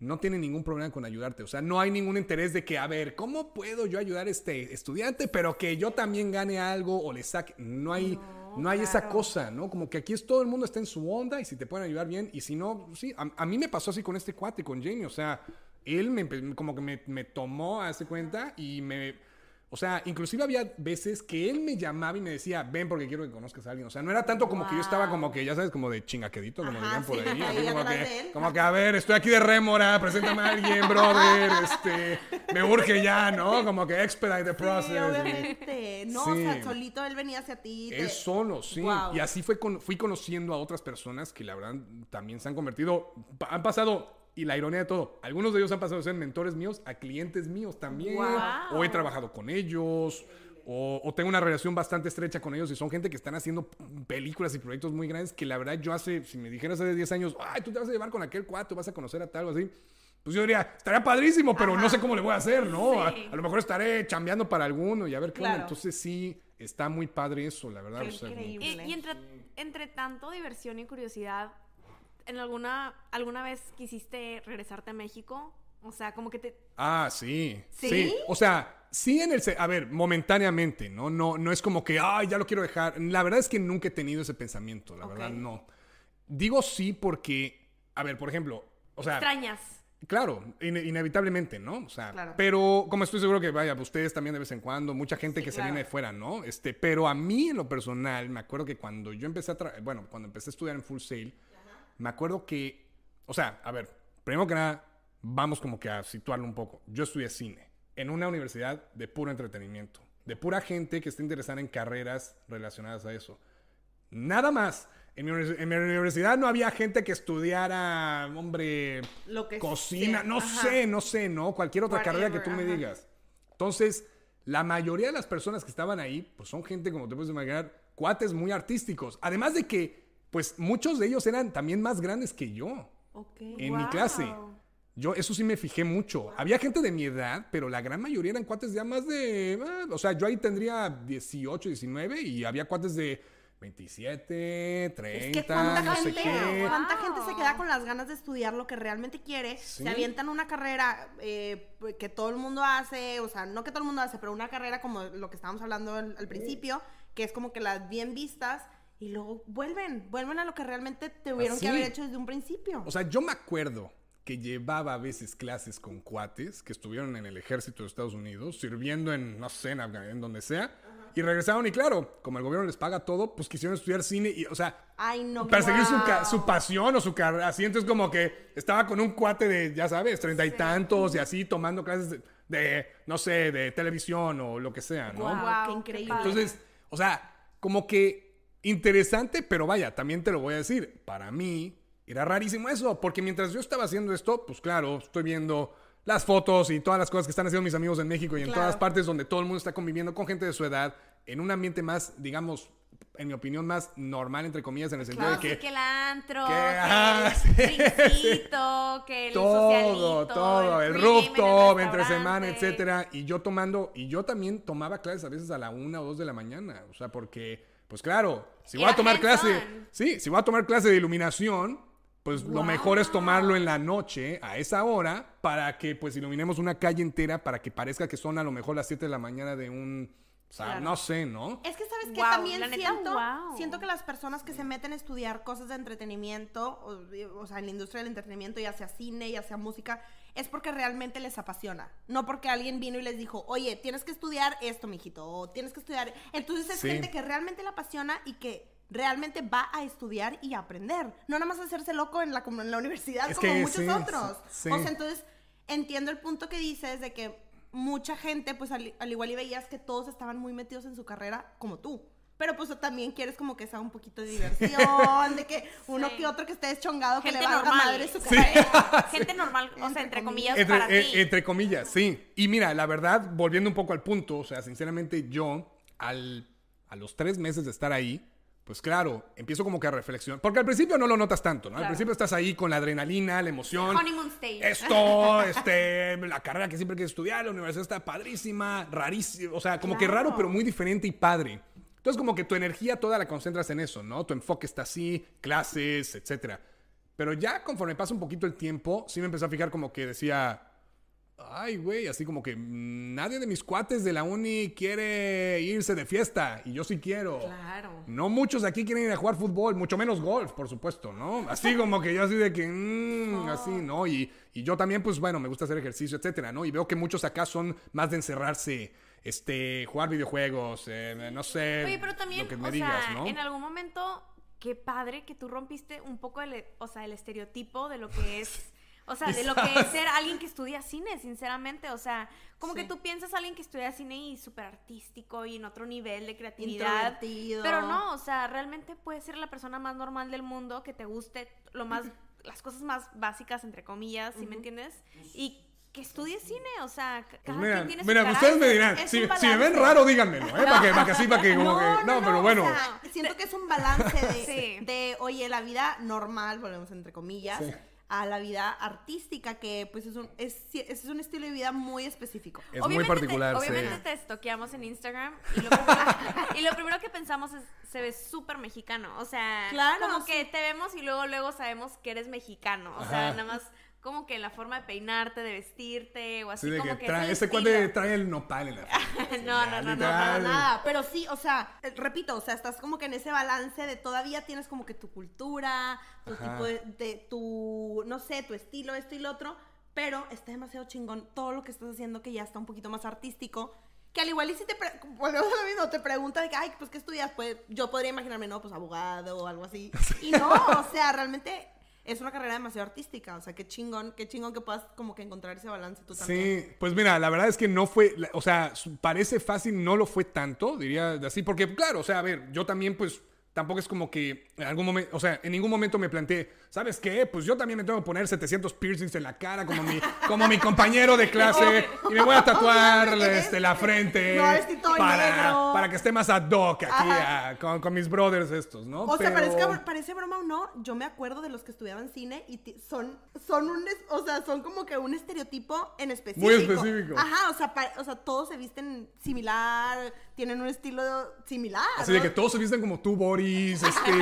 no tienen ningún problema con ayudarte. O sea, no hay ningún interés de que, a ver, ¿cómo puedo yo ayudar a este estudiante? Pero que yo también gane algo o le saque. No hay, no, hay esa cosa, ¿no? Como que aquí es todo el mundo está en su onda y si te pueden ayudar bien. Y si no, sí, a, mí me pasó así con este cuate, con Jamie. O sea, él me, como que me, me tomó, hace cuenta, y me... O sea, inclusive había veces que él me llamaba y me decía, ven porque quiero que conozcas a alguien. O sea, no era tanto como que yo estaba como que, ya sabes, como de chingaquedito, como dirían por ahí. como, que, como, que, a ver, estoy aquí de rémora, preséntame a alguien, brother, este, me urge ya, ¿no? Como que expedite the process. Sí, obviamente. No, o sea, solito él venía hacia ti. Es solo, sí. Y así fue con, fui conociendo a otras personas que la verdad también se han convertido, han pasado y la ironía de todo, algunos de ellos han pasado a ser mentores míos, a clientes míos también, o he trabajado con ellos. O, tengo una relación bastante estrecha con ellos y son gente que están haciendo películas y proyectos muy grandes que la verdad yo hace, si me dijeras hace 10 años, ay, tú te vas a llevar con aquel cuatro, vas a conocer a tal o así, pues yo diría, estaría padrísimo, pero no sé cómo le voy a hacer, ¿no? A, lo mejor estaré chambeando para alguno y a ver qué claro. Entonces sí, está muy padre eso, la verdad. increíble. Y, entre tanto diversión y curiosidad, en alguna, alguna vez quisiste regresarte a México? O sea, como que te... Ah, sí. Sí. O sea, sí en el... A ver, momentáneamente, ¿no? No, no es como que, ay, ya lo quiero dejar. La verdad es que nunca he tenido ese pensamiento, la verdad no. Digo sí porque, a ver, por ejemplo, o sea... Extrañas. Claro, inevitablemente, ¿no? O sea, pero como estoy seguro que, vaya, ustedes también de vez en cuando, mucha gente que se viene de fuera, ¿no? Este, pero a mí en lo personal, me acuerdo que cuando yo empecé a, bueno, cuando empecé a estudiar en Full Sail, me acuerdo que, o sea, a ver, primero que nada, vamos como que a situarlo un poco. Yo estudié cine en una universidad de puro entretenimiento, de pura gente que está interesada en carreras relacionadas a eso. Nada más. En mi, universidad no había gente que estudiara, hombre, Lo que cocina, no sé, no sé, ¿no? Cualquier otra carrera que tú me digas. Entonces, la mayoría de las personas que estaban ahí, pues son gente, como te puedes imaginar, cuates muy artísticos. Además de que pues muchos de ellos eran también más grandes que yo en mi clase. Yo eso sí me fijé mucho. Había gente de mi edad, pero la gran mayoría eran cuates ya más de... Ah, o sea, yo ahí tendría 18, 19 y había cuates de 27, 30, es que cuánta gente, ¿Cuánta gente se queda con las ganas de estudiar lo que realmente quiere? Se avientan una carrera eh, pues, que todo el mundo hace, o sea, no que todo el mundo hace, pero una carrera como lo que estábamos hablando al principio, que es como que las bien vistas y luego vuelven, vuelven a lo que realmente tuvieron que haber hecho desde un principio. O sea, yo me acuerdo que llevaba a veces clases con cuates que estuvieron en el ejército de Estados Unidos, sirviendo en, no sé, en Afganistán, donde sea, y regresaron y claro, como el gobierno les paga todo, pues quisieron estudiar cine y, o sea, Ay, no, para su, su, pasión o su carrera. Así entonces como que estaba con un cuate de, ya sabes, treinta y tantos y así tomando clases de, no sé, de televisión o lo que sea, ¿no? qué increíble. Entonces, o sea, como que Interesante, pero vaya, también te lo voy a decir. Para mí era rarísimo eso, porque mientras yo estaba haciendo esto, pues claro, estoy viendo las fotos y todas las cosas que están haciendo mis amigos en México y en todas partes donde todo el mundo está conviviendo con gente de su edad, en un ambiente más, digamos, en mi opinión, más normal, entre comillas, en el sentido de que. que el antro, ah, el el Todo, todo, el, el entre semana, etcétera. Y yo tomando, y yo también tomaba clases a veces a la una o dos de la mañana, o sea, porque pues claro, si voy a tomar clase, sí, si voy a tomar clase de iluminación, pues lo mejor es tomarlo en la noche, a esa hora, para que pues iluminemos una calle entera, para que parezca que son a lo mejor las 7 de la mañana de un... O sea, no sé, ¿no? Es que sabes que también siento, siento que las personas que se meten a estudiar cosas de entretenimiento, o, o sea, en la industria del entretenimiento, ya sea cine, ya sea música, es porque realmente les apasiona, no porque alguien vino y les dijo, oye, tienes que estudiar esto, mijito, o tienes que estudiar. Entonces es gente que realmente le apasiona y que realmente va a estudiar y aprender, no nada más hacerse loco en la, en la universidad como muchos otros. O sea, entonces entiendo el punto que dices de que mucha gente, pues al, al igual y veías que todos estaban muy metidos en su carrera como tú pero pues también quieres como que sea un poquito de diversión, de que uno que otro que esté deschongado, que le valga madre su Gente normal, o sea, entre comillas, entre, para eh, ti. Entre comillas, sí. Y mira, la verdad, volviendo un poco al punto, o sea, sinceramente yo, al, a los tres meses de estar ahí, pues claro, empiezo como que a reflexionar. Porque al principio no lo notas tanto, ¿no? Al principio estás ahí con la adrenalina, la emoción. Honeymoon stage. Esto, este, la carrera que siempre quieres estudiar, la universidad está padrísima, rarísima. O sea, como que raro, pero muy diferente y padre es como que tu energía toda la concentras en eso, ¿no? Tu enfoque está así, clases, etcétera. Pero ya conforme pasa un poquito el tiempo, sí me empecé a fijar como que decía, ay, güey, así como que mm, nadie de mis cuates de la uni quiere irse de fiesta y yo sí quiero. Claro. No muchos aquí quieren ir a jugar fútbol, mucho menos golf, por supuesto, ¿no? Así como que yo así de que, mm, así, ¿no? Y, y, yo también, pues bueno, me gusta hacer ejercicio, etcétera, ¿no? Y veo que muchos acá son más de encerrarse este, jugar videojuegos, eh, no sé. pero también, me digas, en algún momento, qué padre que tú rompiste un poco el, o sea, el estereotipo de lo que es. O sea, de lo que es ser alguien que estudia cine, sinceramente. O sea, como que tú piensas alguien que estudia cine y súper artístico y en otro nivel de creatividad. Pero no, o sea, realmente puedes ser la persona más normal del mundo que te guste lo más, las cosas más básicas, entre comillas, ¿sí me entiendes? Pues y que estudie cine, o sea, pues cada mira, mira, ustedes me dirán, si, me ven raro, díganmelo, ¿eh? Para que, para que así, para que como no, que, no, pero bueno. siento que es un balance de, de, oye, la vida normal, volvemos entre comillas, a la vida artística, que pues es un, es, es un estilo de vida muy específico. Es obviamente muy particular, sí. Obviamente te estoqueamos en Instagram y lo, primero, que pensamos es, se ve súper mexicano, o sea, como que te vemos y luego, luego sabemos que eres mexicano, o sea, nada más como que la forma de peinarte, de vestirte o así como que, trae, ese cuate trae el nopal en la no, no, no, no, nada, pero sí, o sea, eh, repito, o sea, estás como que en ese balance de todavía tienes como que tu cultura, tu tipo de, tu no sé, tu estilo, esto y lo otro, pero está demasiado chingón todo lo que estás haciendo que ya está un poquito más artístico. Que al igual y si te volvemos a lo mismo, te pregunta de que, ay, pues qué estudias, pues yo podría imaginarme, no, pues abogado o algo así. Y no, o sea, realmente es una carrera demasiado artística, o sea, qué chingón, qué chingón que puedas como que encontrar ese balance tú también. Sí, pues mira, la verdad es que no fue, o sea, parece fácil, no lo fue tanto, diría así, porque claro, o sea, a ver, yo también pues tampoco es como que en algún momento, o sea, en ningún momento me planteé, ¿sabes qué? Pues yo también me tengo que poner 700 piercings en la cara como mi, como mi compañero de clase y me voy a tatuar este, la frente para, para, que esté más ad hoc aquí ah, con, mis brothers estos, ¿no? O sea, parece broma o no, yo me acuerdo de los que estudiaban cine y son, son un, o sea, son como que un estereotipo en específico. Muy específico. Ajá, o sea, o sea todos se visten similar, tienen un estilo similar. Así de que todos se visten como tú, Boris, este...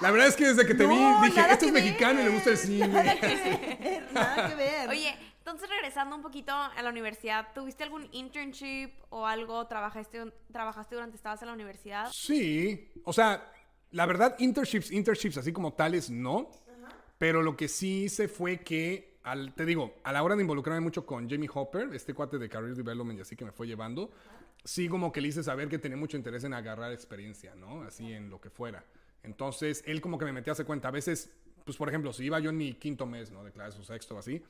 La verdad es que desde que te vi dije, este es mexicano mexicano le gusta el cine. Nada que ver, Oye, entonces regresando un poquito a la universidad, ¿tuviste algún internship o algo? ¿Trabajaste, trabajaste durante estabas en la universidad? Sí, o sea, la verdad, internships, internships así como tales, no. Pero lo que sí hice fue que, al, te digo, a la hora de involucrarme mucho con Jamie Hopper, este cuate de Career Development y así que me fue llevando, sí como que le hice saber que tenía mucho interés en agarrar experiencia, ¿no? Así en lo que fuera. Entonces, él como que me metía a hacer cuenta. A veces pues por ejemplo, si iba yo en mi quinto mes, ¿no? De clases o sexto o así,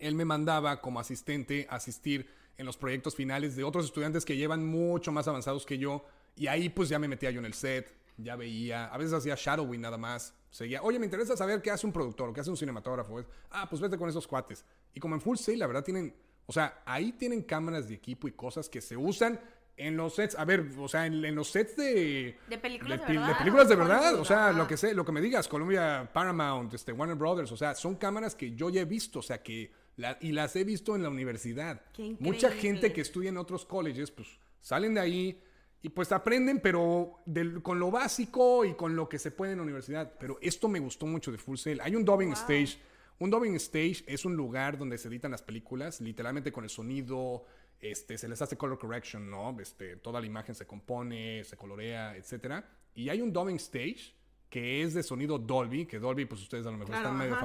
él me mandaba como asistente a asistir en los proyectos finales de otros estudiantes que llevan mucho más avanzados que yo. Y ahí pues ya me metía yo en el set, ya veía, a veces hacía shadowing nada más. Seguía, oye, me interesa saber qué hace un productor, qué hace un cinematógrafo. Ah, pues vete con esos cuates. Y como en Full Sail, la verdad tienen, o sea, ahí tienen cámaras de equipo y cosas que se usan en los sets, a ver, o sea, en, los sets de... De películas de, verdad. De películas de verdad, o sea, lo que, sé, lo que me digas, Columbia, Paramount, este, Warner Brothers, o sea, son cámaras que yo ya he visto, o sea, que... y las he visto en la universidad. Qué Mucha gente que estudia en otros colleges, pues salen de ahí y pues aprenden, pero con lo básico y con lo que se puede en la universidad. Pero esto me gustó mucho de Full Sail. Hay un dubbing stage. Un dubbing stage es un lugar donde se editan las películas, literalmente con el sonido, este, se les hace color correction, ¿no? Este, toda la imagen se compone, se colorea, etc. Y hay un dubbing stage que es de sonido Dolby, que Dolby, pues ustedes a lo mejor están medio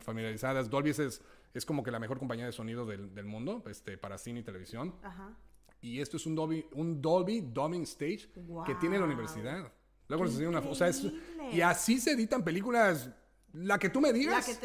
familiarizadas. Dolby es, es como que la mejor compañía de sonido del, del mundo este, para cine y televisión. Ajá. Y esto es un Dolby, un Dolby Dubbing Stage que tiene la universidad. Luego una. y así se editan películas la que tú me digas.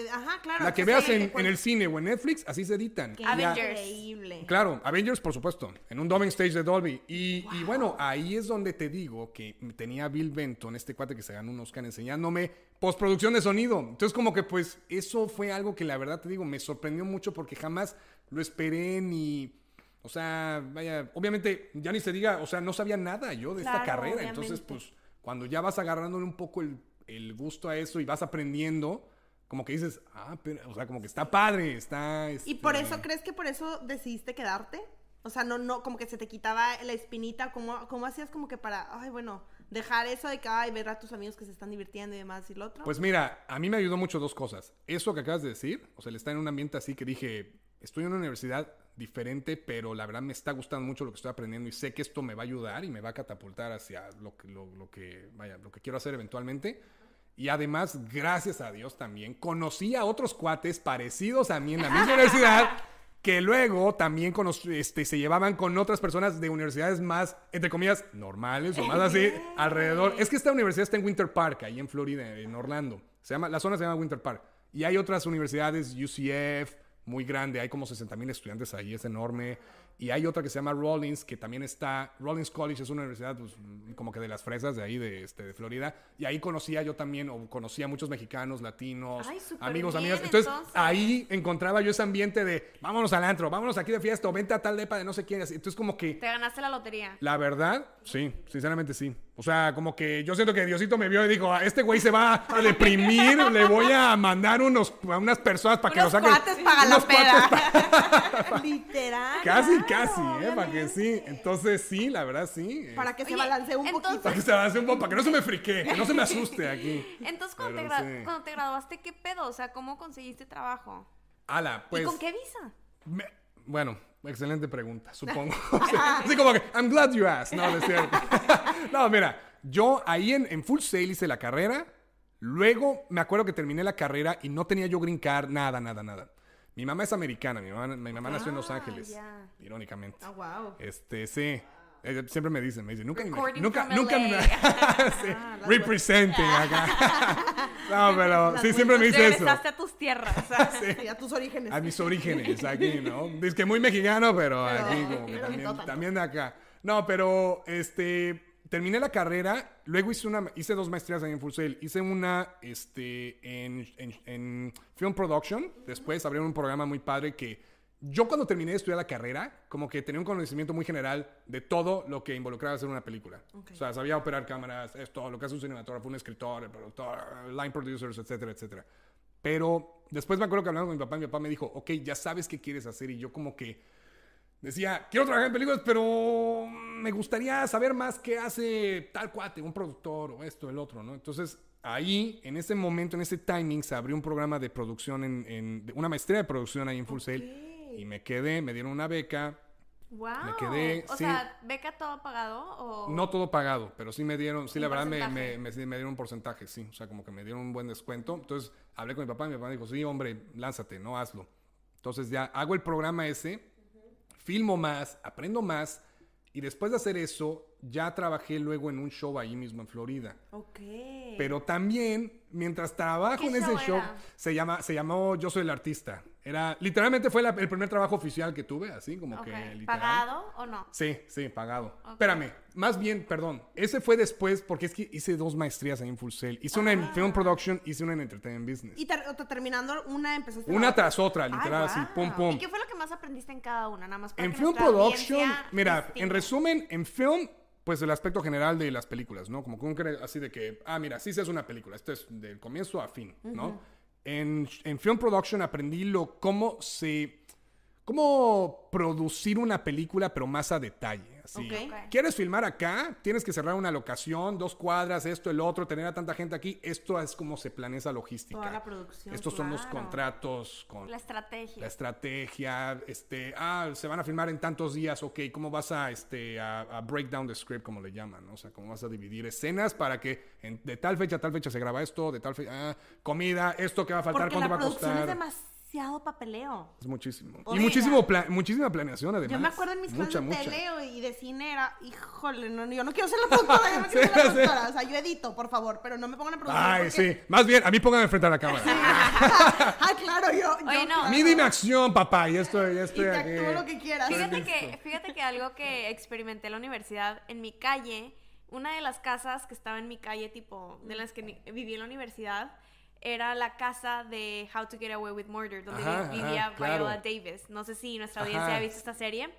La que, veas en, el cine o en Netflix, así se editan. Avengers. Increíble. Claro, Avengers, por supuesto, en un dubbing stage de Dolby. Y, bueno, ahí es donde te digo que tenía Bill Benton, este cuate que se ganó un Oscar enseñándome postproducción de sonido. Entonces, como que pues eso fue algo que la verdad te digo, me sorprendió mucho porque jamás lo esperé ni. O sea, vaya, obviamente, ya ni se diga, o sea, no sabía nada yo de esta carrera. Entonces, pues, cuando ya vas agarrándole un poco el el gusto a eso y vas aprendiendo, como que dices, ah, pero, o sea, como que está padre, está... ¿Y por este, eso crees que por eso decidiste quedarte? O sea, no, no, como que se te quitaba la espinita, ¿cómo, cómo hacías como que para, ay, bueno, dejar eso de que, ay, ver a tus amigos que se están divirtiendo y demás y lo otro? Pues mira, a mí me ayudó mucho dos cosas. Eso que acabas de decir, o sea, le está en un ambiente así que dije, estoy en una universidad diferente, pero la verdad me está gustando mucho lo que estoy aprendiendo y sé que esto me va a ayudar y me va a catapultar hacia lo que, lo, que, vaya, lo que quiero hacer eventualmente. Y además, gracias a Dios también, conocí a otros cuates parecidos a mí en la misma universidad que luego también este, se llevaban con otras personas de universidades más, entre comillas, normales o más así, alrededor. Es que esta universidad está en Winter Park, ahí en Florida, en Orlando. Se llama, la zona se llama Winter Park. Y hay otras universidades, UCF, muy grande, hay como 60.000 mil estudiantes ahí, es enorme. Y hay otra que se llama Rollins, que también está. Rollins College es una universidad pues, como que de las fresas de ahí, de, este, de Florida. Y ahí conocía yo también, o conocía muchos mexicanos, latinos, amigos, amigas. Entonces, ahí encontraba yo ese ambiente de vámonos al antro, vámonos aquí de fiesta, o vente a tal depa de no sé quién. Entonces, como que. Te ganaste la lotería. La verdad, sí, sinceramente sí. O sea, como que yo siento que Diosito me vio y dijo, ah, este güey se va a deprimir, le voy a mandar unos, a unas personas para que lo saquen. Unos para la peda. Literal. Casi, Casi, ¿eh? Para que sí. Entonces, sí, la verdad, sí. Para que se balancee un entonces... poquito. Para que se balance un poco, para que no se me frique, que no se me asuste aquí. Entonces, cuando, te, graduaste, ¿qué pedo? O sea, ¿cómo conseguiste trabajo? Ala, pues. ¿Y con qué visa? bueno, excelente pregunta, supongo. Así como que, I'm glad you asked. No, de cierto. no, mira, yo ahí en, en Full Sail hice la carrera. Luego me acuerdo que terminé la carrera y no tenía yo green card, nada, nada, nada. Mi mamá es americana, mi mamá, mi mamá nació en Los ah, Ángeles, irónicamente. Oh, ah, wow. Este, sí. siempre me dicen, me dicen, nunca me. nunca, nunca me... sí, representing acá. no, pero sí, siempre me dicen eso. a tus tierras, a tus orígenes. A mis orígenes, aquí, ¿no? Dice que muy mexicano, pero, aquí como que también, también de acá. No, pero este terminé la carrera, luego hice, una, hice dos maestrías en Full Sale. Hice una este, en, Film Production. Después abrieron un programa muy padre que yo cuando terminé de estudiar la carrera, como que tenía un conocimiento muy general de todo lo que involucraba hacer una película. O sea, sabía operar cámaras, esto, lo que hace un cinematógrafo, un escritor, el productor, line producers, etcétera, etcétera. Pero después me acuerdo que hablando con mi papá, mi papá me dijo, ok, ya sabes qué quieres hacer. Y yo como que Decía, quiero trabajar en películas, pero me gustaría saber más qué hace tal cuate, un productor o esto, el otro, ¿no? Entonces, ahí, en ese momento, en ese timing, se abrió un programa de producción, en, una maestría de producción ahí en Full Sail. Y me quedé, me dieron una beca. Wow. Me quedé. O sea, ¿beca todo pagado? O... No todo pagado, pero sí me dieron, sí, la verdad me, dieron un porcentaje, sí. O sea, como que me dieron un buen descuento. Entonces, hablé con mi papá y mi papá dijo, sí, hombre, lánzate, no hazlo. Entonces, ya hago el programa ese filmo más, aprendo más. Y después de hacer eso, ya trabajé luego en un show ahí mismo en Florida. Ok. Pero también, mientras trabajo en ese show, show se, llama, se llamó Yo Soy el Artista. Era, literalmente fue el primer trabajo oficial que tuve, así como que ¿Pagado o no? Sí, sí, pagado. Espérame, más bien, perdón, ese fue después, porque es que hice dos maestrías ahí en Full Sail. Hice una en ah. Film Production, hice una en Entertainment Business. Y terminando una empezaste Una tras otra, literal, así, pum, pum. ¿Y qué fue lo que más aprendiste en cada una? Nada más En Film Production, mira, en resumen, en Film pues el aspecto general de las películas, ¿no? Como que así de que, ah, mira, sí se hace una película, esto es del comienzo a fin, ¿no? En, Film Production aprendí lo, cómo se. cómo producir una película, pero más a detalle. ¿Quieres filmar acá? Tienes que cerrar una locación, dos cuadras, esto, el otro, tener a tanta gente aquí. Esto es como se planea esa logística. Toda la producción. Estos son los contratos con... La estrategia. La estrategia, este, ah, se van a filmar en tantos días, ok, ¿cómo vas a, este, a, break down the script, como le llaman? O sea, ¿cómo vas a dividir escenas para que de tal fecha a tal fecha se graba esto, de tal fecha, ah, comida, esto que va a faltar, cuánto va a costar? Es demasiado papeleo. Es muchísimo. y muchísimo pla muchísima planeación, además. Yo me acuerdo en mis mucha, clases de tele y de cine era, híjole, yo no quiero ser la productora, yo no quiero ser la productora. O sea, yo edito, por favor, pero no me pongan a producir. Ay, sí. Más bien, a mí pónganme frente a la cámara. ah, claro, yo. yo acción, papá, y esto, ya y te lo que quieras. Fíjate que, fíjate que algo que experimenté en la universidad, en mi calle, una de las casas que estaba en mi calle, tipo, de las que viví en la universidad, era la casa de How to Get Away with Murder, donde vivía Viola Davis. No sé si nuestra audiencia ha visto esta serie.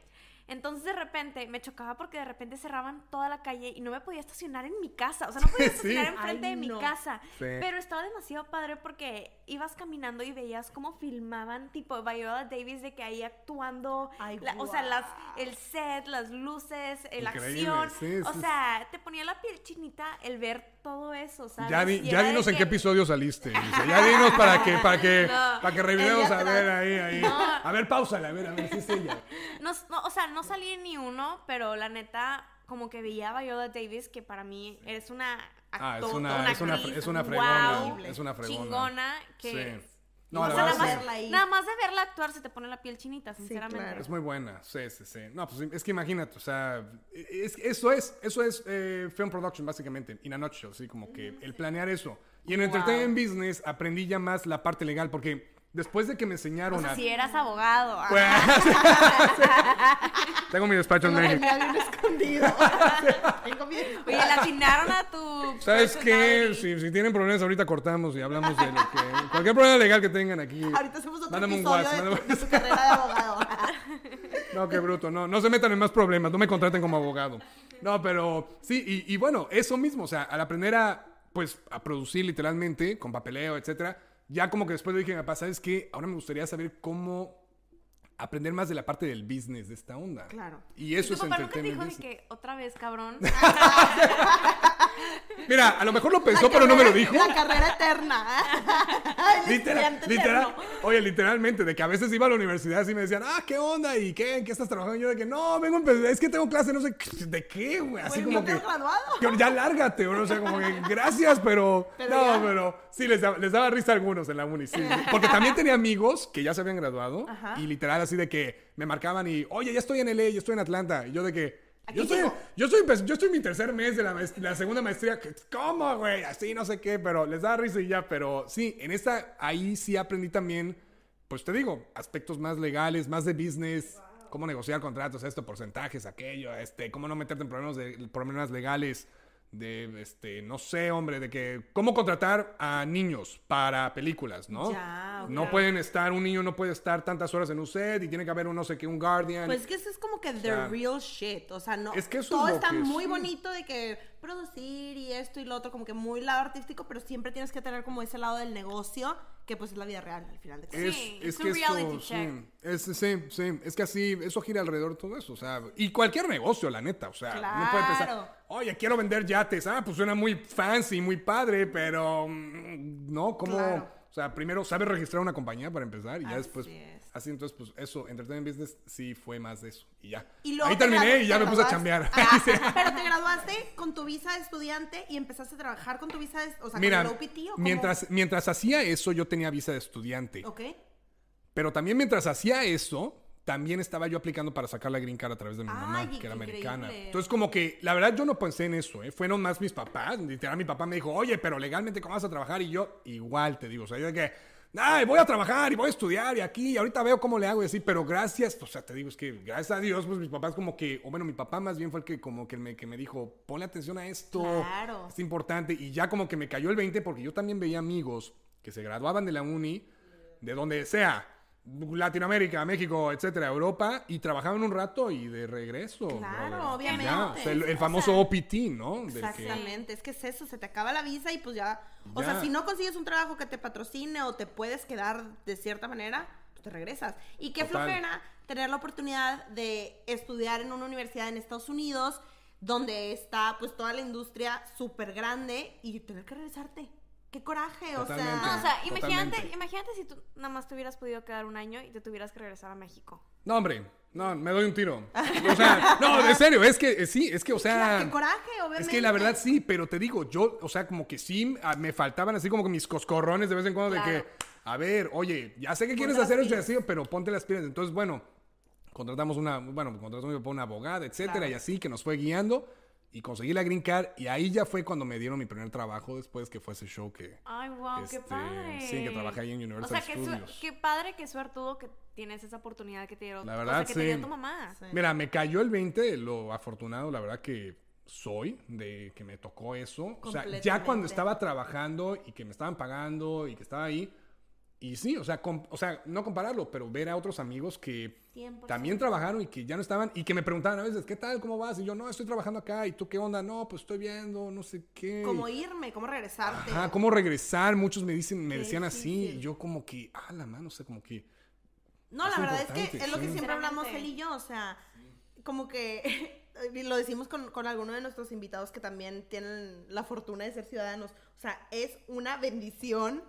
Entonces de repente me chocaba porque de repente cerraban toda la calle y no me podía estacionar en mi casa. O sea, no podía estacionar enfrente de mi casa. Pero estaba demasiado padre porque ibas caminando y veías cómo filmaban tipo Viola Davis de que ahí actuando. O sea, el set, las luces, la acción. o sea, te ponía la piel chinita el ver todo eso, ¿sabes? Ya, ya dinos en qué episodio saliste. Ya dinos para que, para que, para que revisemos a ver ahí, ahí. A ver, pausale, a ver, a ver si es ella. No, o sea, no salí en ni uno, pero la neta, como que veía a Viola Davis, que para mí eres una ah, es una, es, una es una, fregona, es una fregona. chingona, que sí no, nada, más, nada, más, de verla actuar se te pone la piel chinita, sinceramente. Es muy buena, sí, sí, sí. No, pues es que imagínate, o sea, eso es, eso es eh, film production, básicamente, in a nutshell, sí, como que el planear eso. Y en Entertainment Business aprendí ya más la parte legal, porque Después de que me enseñaron o a... si eras abogado. Tengo mi despacho en México. escondido. Tengo mi... Oye, le afinaron a tu... ¿Sabes qué? Si, si, tienen problemas, ahorita cortamos y hablamos de lo que... Cualquier problema legal que tengan aquí. Ahorita hacemos otro mándame un WhatsApp. su carrera de abogado. no, qué bruto. No, no se metan en más problemas. No me contraten como abogado. No, pero sí. Y, y bueno, eso mismo. O sea, al aprender a, pues, a producir literalmente, con papeleo, etcétera ya como que después le dije a mi papá, ¿sabes qué? Ahora me gustaría saber cómo aprender más de la parte del business de esta onda. Claro. Y eso tu es nunca dijo de que otra vez, cabrón. Mira, a lo mejor lo pensó, pero no me lo dijo. La carrera eterna. literal, literal, Oye, literalmente, de que a veces iba a la universidad y me decían, ah, ¿qué onda? ¿Y qué? ¿En qué estás trabajando? Y yo de que, no, vengo es que tengo clase, no sé, ¿de qué, güey? Así como que, Ya lárgate, güey. O sea, como que, gracias, pero. no, pero. Sí, les daba, risa a algunos en la uni, Porque también tenía amigos que ya se habían graduado y literal así de que me marcaban y, oye, ya estoy en LA, yo estoy en Atlanta. Y yo de que, yo estoy, pues, yo, estoy, en mi tercer mes de la, segunda maestría. Que, ¿Cómo, güey? Así, no sé qué, pero les da risa y ya. Pero sí, en esta, ahí sí aprendí también, pues te digo, aspectos más legales, más de business, cómo negociar contratos, esto, porcentajes, aquello, este, cómo no meterte en problemas, de, problemas legales de, este, no sé, hombre, de que cómo contratar a niños para películas, ¿no? No pueden estar, un niño no puede estar tantas horas en un set y tiene que haber un no sé qué, un guardian. Pues es que eso es como que the real shit, o sea, no. Es todo está muy bonito de que producir y esto y lo otro, como que muy lado artístico, pero siempre tienes que tener como ese lado del negocio que pues es la vida real al final de cuentas. es, es que esto, sí, es, sí, sí, es que así, eso gira alrededor de todo eso, o sea, y cualquier negocio, la neta, o sea, no puede pensar, oye, quiero vender yates, ah, pues suena muy fancy, muy padre, pero mm, no, como, o sea, primero sabes registrar una compañía para empezar y ya después Así entonces, pues eso, Entertainment Business sí fue más de eso. Y ya. Ahí terminé y ya me puse a chambear. Ah, pero te graduaste con tu visa de estudiante y empezaste a trabajar con tu visa de, o sea, con el OPT o mientras, mientras hacía eso, yo tenía visa de estudiante. Ok. Pero también mientras hacía eso, también estaba yo aplicando para sacar la green card a través de mi mamá, que era americana. Entonces, como que la verdad yo no pensé en eso, ¿eh? fueron más mis papás. Literal, mi papá me dijo, oye, pero legalmente, ¿cómo vas a trabajar? Y yo, igual te digo, o sea, yo de que Ay, voy a trabajar y voy a estudiar y aquí, y ahorita veo cómo le hago y así, pero gracias, o sea, te digo, es que gracias a Dios, pues mis papás como que, o bueno, mi papá más bien fue el que como que me, que me dijo, ponle atención a esto, claro. es importante, y ya como que me cayó el 20 porque yo también veía amigos que se graduaban de la uni, de donde sea, Latinoamérica, México, etcétera, Europa, y trabajaban un rato y de regreso. Claro, obviamente. el, famoso OPT, ¿no? exactamente, es que es eso, se te acaba la visa y pues ya, O sea, si no consigues un trabajo que te patrocine o te puedes quedar de cierta manera, pues te regresas. Y qué flojera tener la oportunidad de estudiar en una universidad en Estados Unidos donde está pues toda la industria súper grande y tener que regresarte qué coraje, o sea. o sea, imagínate, imagínate si tú nada más te hubieras podido quedar un año y te tuvieras que regresar a México. No, hombre, no, me doy un tiro. O sea, no, en serio, es que eh, sí, es que, o sea. coraje, Es que la verdad sí, pero te digo, yo, o sea, como que sí, ah, me faltaban así como que mis coscorrones de vez en cuando de que, a ver, oye, ya sé que pues quieres hacer y así, pero ponte las pilas. Entonces, bueno, contratamos una, bueno, contratamos una abogada, etcétera, y así, que nos fue guiando y conseguí la green card y ahí ya fue cuando me dieron mi primer trabajo después que fue ese show que ay qué este, padre sí que trabajé ahí en Universal o sea, qué, padre que suertudo que tienes esa oportunidad que te dieron la verdad que te dio tu mamá mira me cayó el 20 lo afortunado la verdad que soy de que me tocó eso o sea ya cuando estaba trabajando y que me estaban pagando y que estaba ahí y sí, o sea, no compararlo, pero ver a otros amigos que también trabajaron y que ya no estaban y que me preguntaban a veces, ¿qué tal? ¿Cómo vas? Y yo, no, estoy trabajando acá. ¿Y tú qué onda? No, pues estoy viendo, no sé qué. ¿Cómo irme? ¿Cómo regresarte? Ajá, ¿cómo regresar? Muchos me, dicen, me decían así. Y yo como que, ah, la mano, o sea, como que... No, la verdad es que es lo que siempre hablamos él y yo, o sea, como que... lo decimos con, con alguno de nuestros invitados que también tienen la fortuna de ser ciudadanos. O sea, es una bendición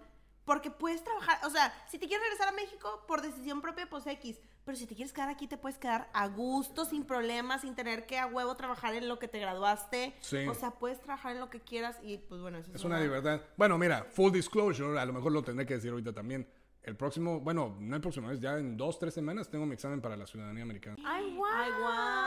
porque puedes trabajar, o sea, si te quieres regresar a México por decisión propia, pues X. Pero si te quieres quedar aquí, te puedes quedar a gusto, sin problemas, sin tener que a huevo trabajar en lo que te graduaste. O sea, puedes trabajar en lo que quieras y pues bueno, eso es, es una libertad. Bueno, mira, full disclosure, a lo mejor lo tendré que decir ahorita también. El próximo, bueno, no el próximo, es ya en dos, tres semanas tengo mi examen para la ciudadanía americana. ¡Ay,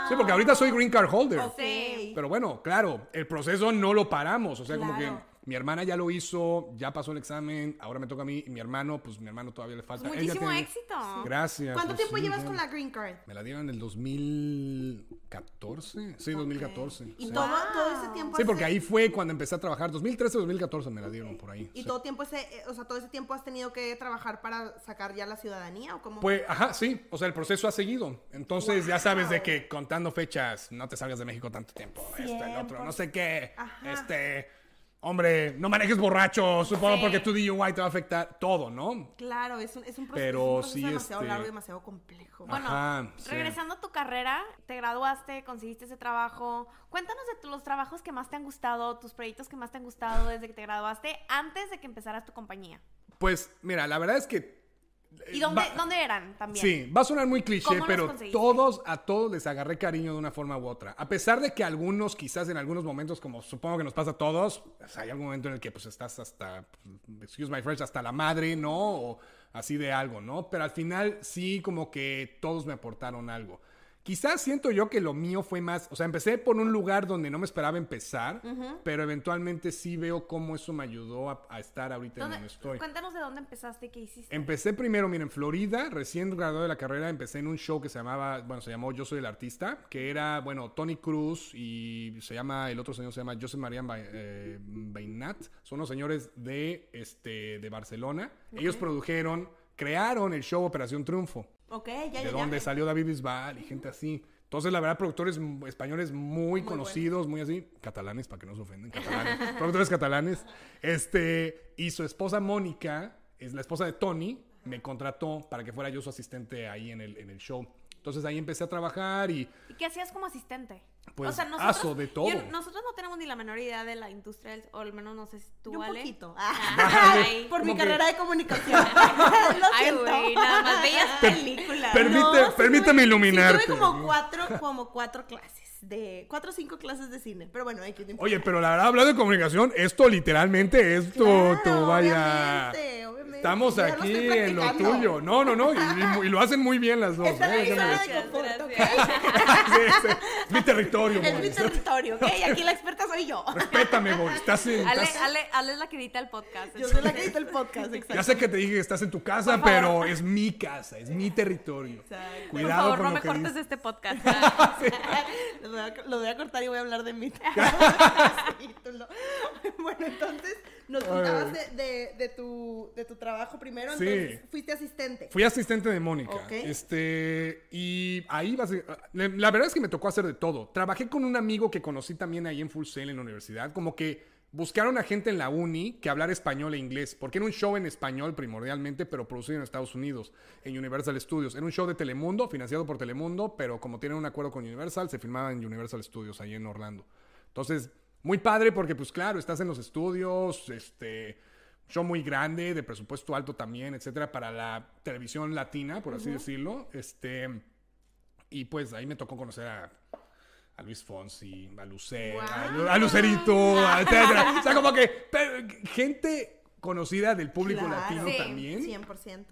Sí, porque ahorita soy green card holder. Pero bueno, claro, el proceso no lo paramos. O sea, como que mi hermana ya lo hizo, ya pasó el examen, ahora me toca a mí. Y mi hermano, pues mi hermano todavía le falta. muchísimo éxito. Gracias. ¿Cuánto pues, tiempo llevas con la Green Card? Me la dieron en el 2014. Sí, 2014. ¿Y todo, todo, ese tiempo? Sí, porque ahí fue cuando empecé a trabajar. 2013, 2014 me la dieron por ahí. ¿Y todo tiempo ese, eh, o sea, todo ese tiempo has tenido que trabajar para sacar ya la ciudadanía o cómo? Pues, ajá, sí. O sea, el proceso ha seguido. Entonces, ya sabes de que contando fechas, no te salgas de México tanto tiempo. Esto, el otro, no sé qué. Este hombre, no manejes borracho, supongo porque tu DUI te va a afectar todo, ¿no? Claro, es un, es proceso, demasiado este largo y demasiado complejo. Bueno, regresando a tu carrera, te graduaste, conseguiste ese trabajo. Cuéntanos de los trabajos que más te han gustado, tus proyectos que más te han gustado desde que te graduaste, antes de que empezaras tu compañía. Pues mira, la verdad es que eh, ¿Y dónde, eran también? Sí, va a sonar muy cliché, pero todos, a todos les agarré cariño de una forma u otra. A pesar de que algunos, quizás en algunos momentos, como supongo que nos pasa a todos, pues, hay algún momento en el que pues estás hasta, excuse my friends hasta la madre, ¿no? O así de algo, ¿no? Pero al final sí como que todos me aportaron algo. Quizás siento yo que lo mío fue más, o sea, empecé por un lugar donde no me esperaba empezar, pero eventualmente sí veo cómo eso me ayudó a, estar ahorita en donde estoy. Cuéntanos de dónde empezaste, qué hiciste. Empecé primero, miren, en Florida, recién graduado de la carrera, empecé en un show que se llamaba, bueno, se llamó Yo Soy el Artista, que era, bueno, Tony Cruz y se llama, el otro señor se llama Joseph María eh, Beinat, son los señores de, este, de Barcelona. Ellos produjeron, crearon el show Operación Triunfo. De donde salió David Bisbal y gente así. Entonces, la verdad, productores españoles muy, conocidos, muy así, catalanes, para que no se ofenden, catalanes, productores catalanes. Este, y su esposa Mónica, es la esposa de Tony, me contrató para que fuera yo su asistente ahí en el, en el show. Entonces ahí empecé a trabajar y... ¿Y qué hacías como asistente? Pues, o sea, nosotros, de todo. nosotros no tenemos ni la menor idea de la industria, del, o al menos no sé si tú, yo Un poquito. Ah. por mi carrera de comunicación. Lo Ay, más bellas películas. Permite, permíteme iluminarte. tuve como cuatro, como cuatro clases de cuatro o cinco clases de cine. Pero bueno, hay que Oye, pero la verdad, hablando de comunicación, esto literalmente es tu, vaya. Estamos aquí en lo tuyo. No, no, no. Y, lo hacen muy bien las dos. ¿eh? gracias es mi territorio, Es mi territorio, ¿ok? Aquí la experta soy yo. Respétame, Boris. Estás en, Ale, Ale, Ale es la que edita el podcast. Yo soy la que edita el podcast, Ya sé que te dije que estás en tu casa, pero es mi casa, es mi territorio. Por Cuidado favor, no con me lo cortes este podcast. Lo voy, a, cortar y voy a hablar de mi Bueno, entonces, nos contabas de, tu, trabajo primero, sí. entonces fuiste asistente. Fui asistente de Mónica. Este, y ahí eh, la verdad es que me tocó hacer de todo. Trabajé con un amigo que conocí también ahí en Full Cell en la universidad, como que buscaron a gente en la uni que hablar español e inglés, porque era un show en español primordialmente, pero producido en Estados Unidos, en Universal Studios. Era un show de Telemundo, financiado por Telemundo, pero como tienen un acuerdo con Universal, se filmaba en Universal Studios, ahí en Orlando. Entonces, muy padre porque, pues claro, estás en los estudios, este, show muy grande, de presupuesto alto también, etcétera, para la televisión latina, por así decirlo. Este, y pues ahí me tocó conocer a, Luis Fonsi, a Lucer, a, Lucerito, etcétera. o sea, como que gente conocida del público latino también. 100%.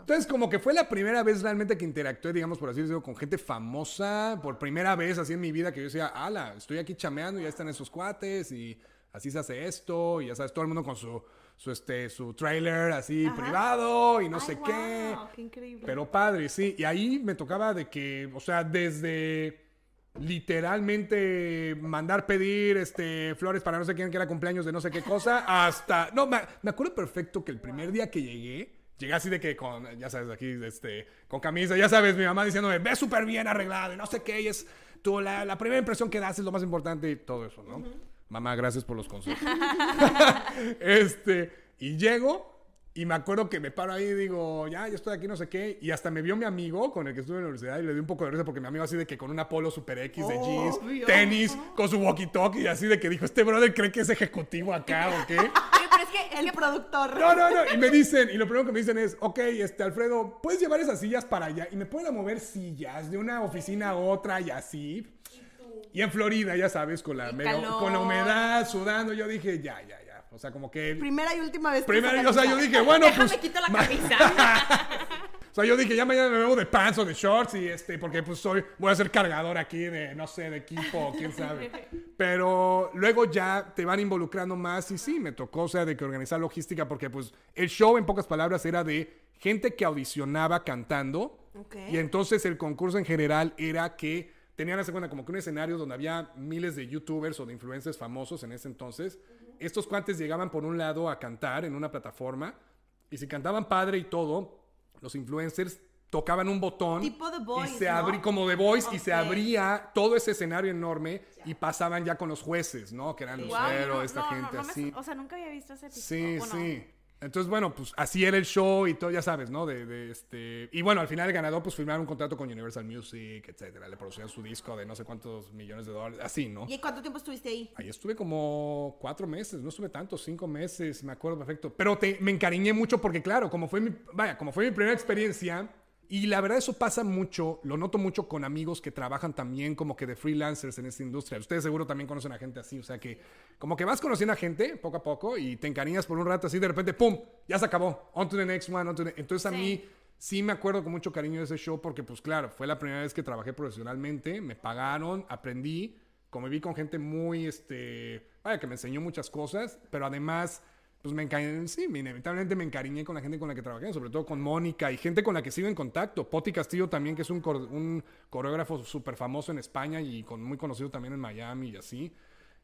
Entonces, como que fue la primera vez realmente que interactué, digamos, por así decirlo, con gente famosa, por primera vez así en mi vida que yo decía, ala, estoy aquí chameando y ya están esos cuates y así se hace esto y ya sabes, todo el mundo con su su este su trailer así privado y no sé qué. qué increíble. Pero padre, sí, y ahí me tocaba de que, o sea, desde literalmente mandar pedir este, flores para no sé quién que era cumpleaños de no sé qué cosa, hasta... No, me, acuerdo perfecto que el primer día que llegué, llegué así de que con, ya sabes, aquí, este, con camisa, ya sabes, mi mamá diciéndome, ve súper bien arreglado y no sé qué, y es tu la, primera impresión que das es lo más importante y todo eso, ¿no? Mamá, gracias por los consejos. este, y llego y me acuerdo que me paro ahí y digo, ya, yo estoy aquí, no sé qué. Y hasta me vio mi amigo con el que estuve en la universidad y le di un poco de risa porque mi amigo así de que con un Apolo super X de jeans, tenis, con su walkie-talkie, así de que dijo, este brother cree que es ejecutivo acá o qué. Pero es que el productor. No, no, no. Y me dicen, y lo primero que me dicen es, ok, este, Alfredo, ¿puedes llevar esas sillas para allá? Y me pueden mover sillas de una oficina a otra y así. Y en Florida, ya sabes, con la, con la humedad, sudando, yo dije, ya, ya, o sea, como que. Primera y última vez. Primera, que o sea, yo dije, bueno, Déjame quitar pues, quito la camisa. O sea, yo dije, ya mañana me veo de pants o de shorts y este, porque pues soy, voy a ser cargador aquí de, no sé, de equipo, quién sabe. Pero luego ya te van involucrando más y sí, me tocó, o sea, de que organizar logística, porque pues el show, en pocas palabras, era de gente que audicionaba cantando. Okay. Y entonces el concurso en general era que tenían, hace cuenta, como que un escenario donde había miles de youtubers o de influencers famosos en ese entonces estos cuantes llegaban por un lado a cantar en una plataforma y si cantaban padre y todo, los influencers tocaban un botón y se abrí como The Voice y se abría todo ese escenario enorme y pasaban ya con los jueces, ¿no? Que eran los wow, esta gente así. o sea, nunca había visto ese Sí, sí. Entonces, bueno, pues así era el show y todo, ya sabes, ¿no? De, este... Y bueno, al final el ganador pues firmaron un contrato con Universal Music, etcétera. Le producían su disco de no sé cuántos millones de dólares, así, ¿no? ¿Y cuánto tiempo estuviste ahí? Ahí estuve como cuatro meses, no estuve tanto, cinco meses, me acuerdo perfecto. Pero te, me encariñé mucho porque, claro, como fue mi, vaya, como fue mi primera experiencia, y la verdad eso pasa mucho, lo noto mucho con amigos que trabajan también como que de freelancers en esta industria. Ustedes seguro también conocen a gente así, o sea que como que vas conociendo a gente poco a poco y te encariñas por un rato así, de repente, ¡pum! Ya se acabó. On to the next one. Entonces a mí sí me acuerdo con mucho cariño de ese show porque pues claro, fue la primera vez que trabajé profesionalmente, me pagaron, aprendí, conviví con gente muy, este, vaya, que me enseñó muchas cosas, pero además pues me encariñé, sí, inevitablemente me encariñé con la gente con la que trabajé, sobre todo con Mónica y gente con la que sigo en contacto. Poti Castillo también, que es un, coreógrafo súper famoso en España y con, muy conocido también en Miami y así.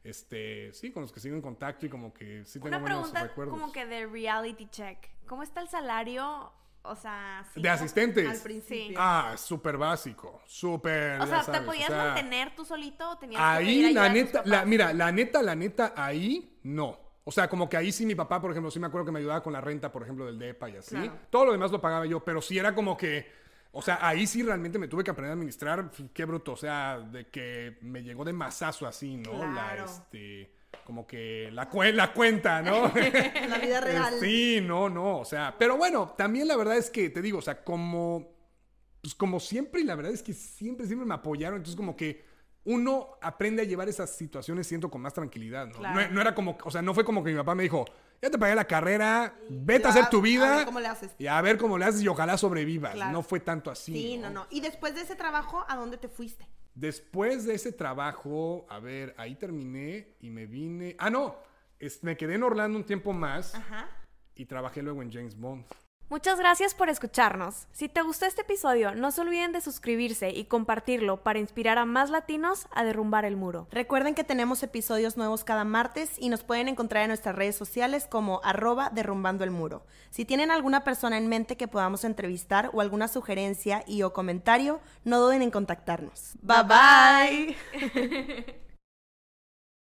Este, sí, con los que sigo en contacto y como que sí tengo Una pregunta como que de reality check. ¿Cómo está el salario o sea, de asistentes. Al principio. Ah, súper básico, súper. O sea, ¿te podías mantener tú solito o tenías ahí, que Ahí, la neta, mira, la neta, la neta, ahí no. O sea, como que ahí sí mi papá, por ejemplo, sí me acuerdo que me ayudaba con la renta, por ejemplo, del DEPA y así. Todo lo demás lo pagaba yo, pero sí era como que... O sea, ahí sí realmente me tuve que aprender a administrar. Qué bruto. O sea, de que me llegó de masazo así, ¿no? La, este, como que la, la cuenta, ¿no? la vida real. Sí, no, no. O sea, pero bueno, también la verdad es que te digo, o sea, como, pues como siempre, la verdad es que siempre, siempre me apoyaron. Entonces, como que uno aprende a llevar esas situaciones, siento, con más tranquilidad, ¿no? era como, o sea, no fue como que mi papá me dijo, ya te pagué la carrera, vete a hacer tu vida. A ver cómo le haces. Y a ver cómo le haces y ojalá sobrevivas. No fue tanto así. Sí, ¿no? no, Y después de ese trabajo, ¿a dónde te fuiste? Después de ese trabajo, a ver, ahí terminé y me vine. Ah, no, me quedé en Orlando un tiempo más y trabajé luego en James Bond. Muchas gracias por escucharnos. Si te gustó este episodio, no se olviden de suscribirse y compartirlo para inspirar a más latinos a derrumbar el muro. Recuerden que tenemos episodios nuevos cada martes y nos pueden encontrar en nuestras redes sociales como arroba derrumbando el muro. Si tienen alguna persona en mente que podamos entrevistar o alguna sugerencia y o comentario, no duden en contactarnos. Bye bye. bye.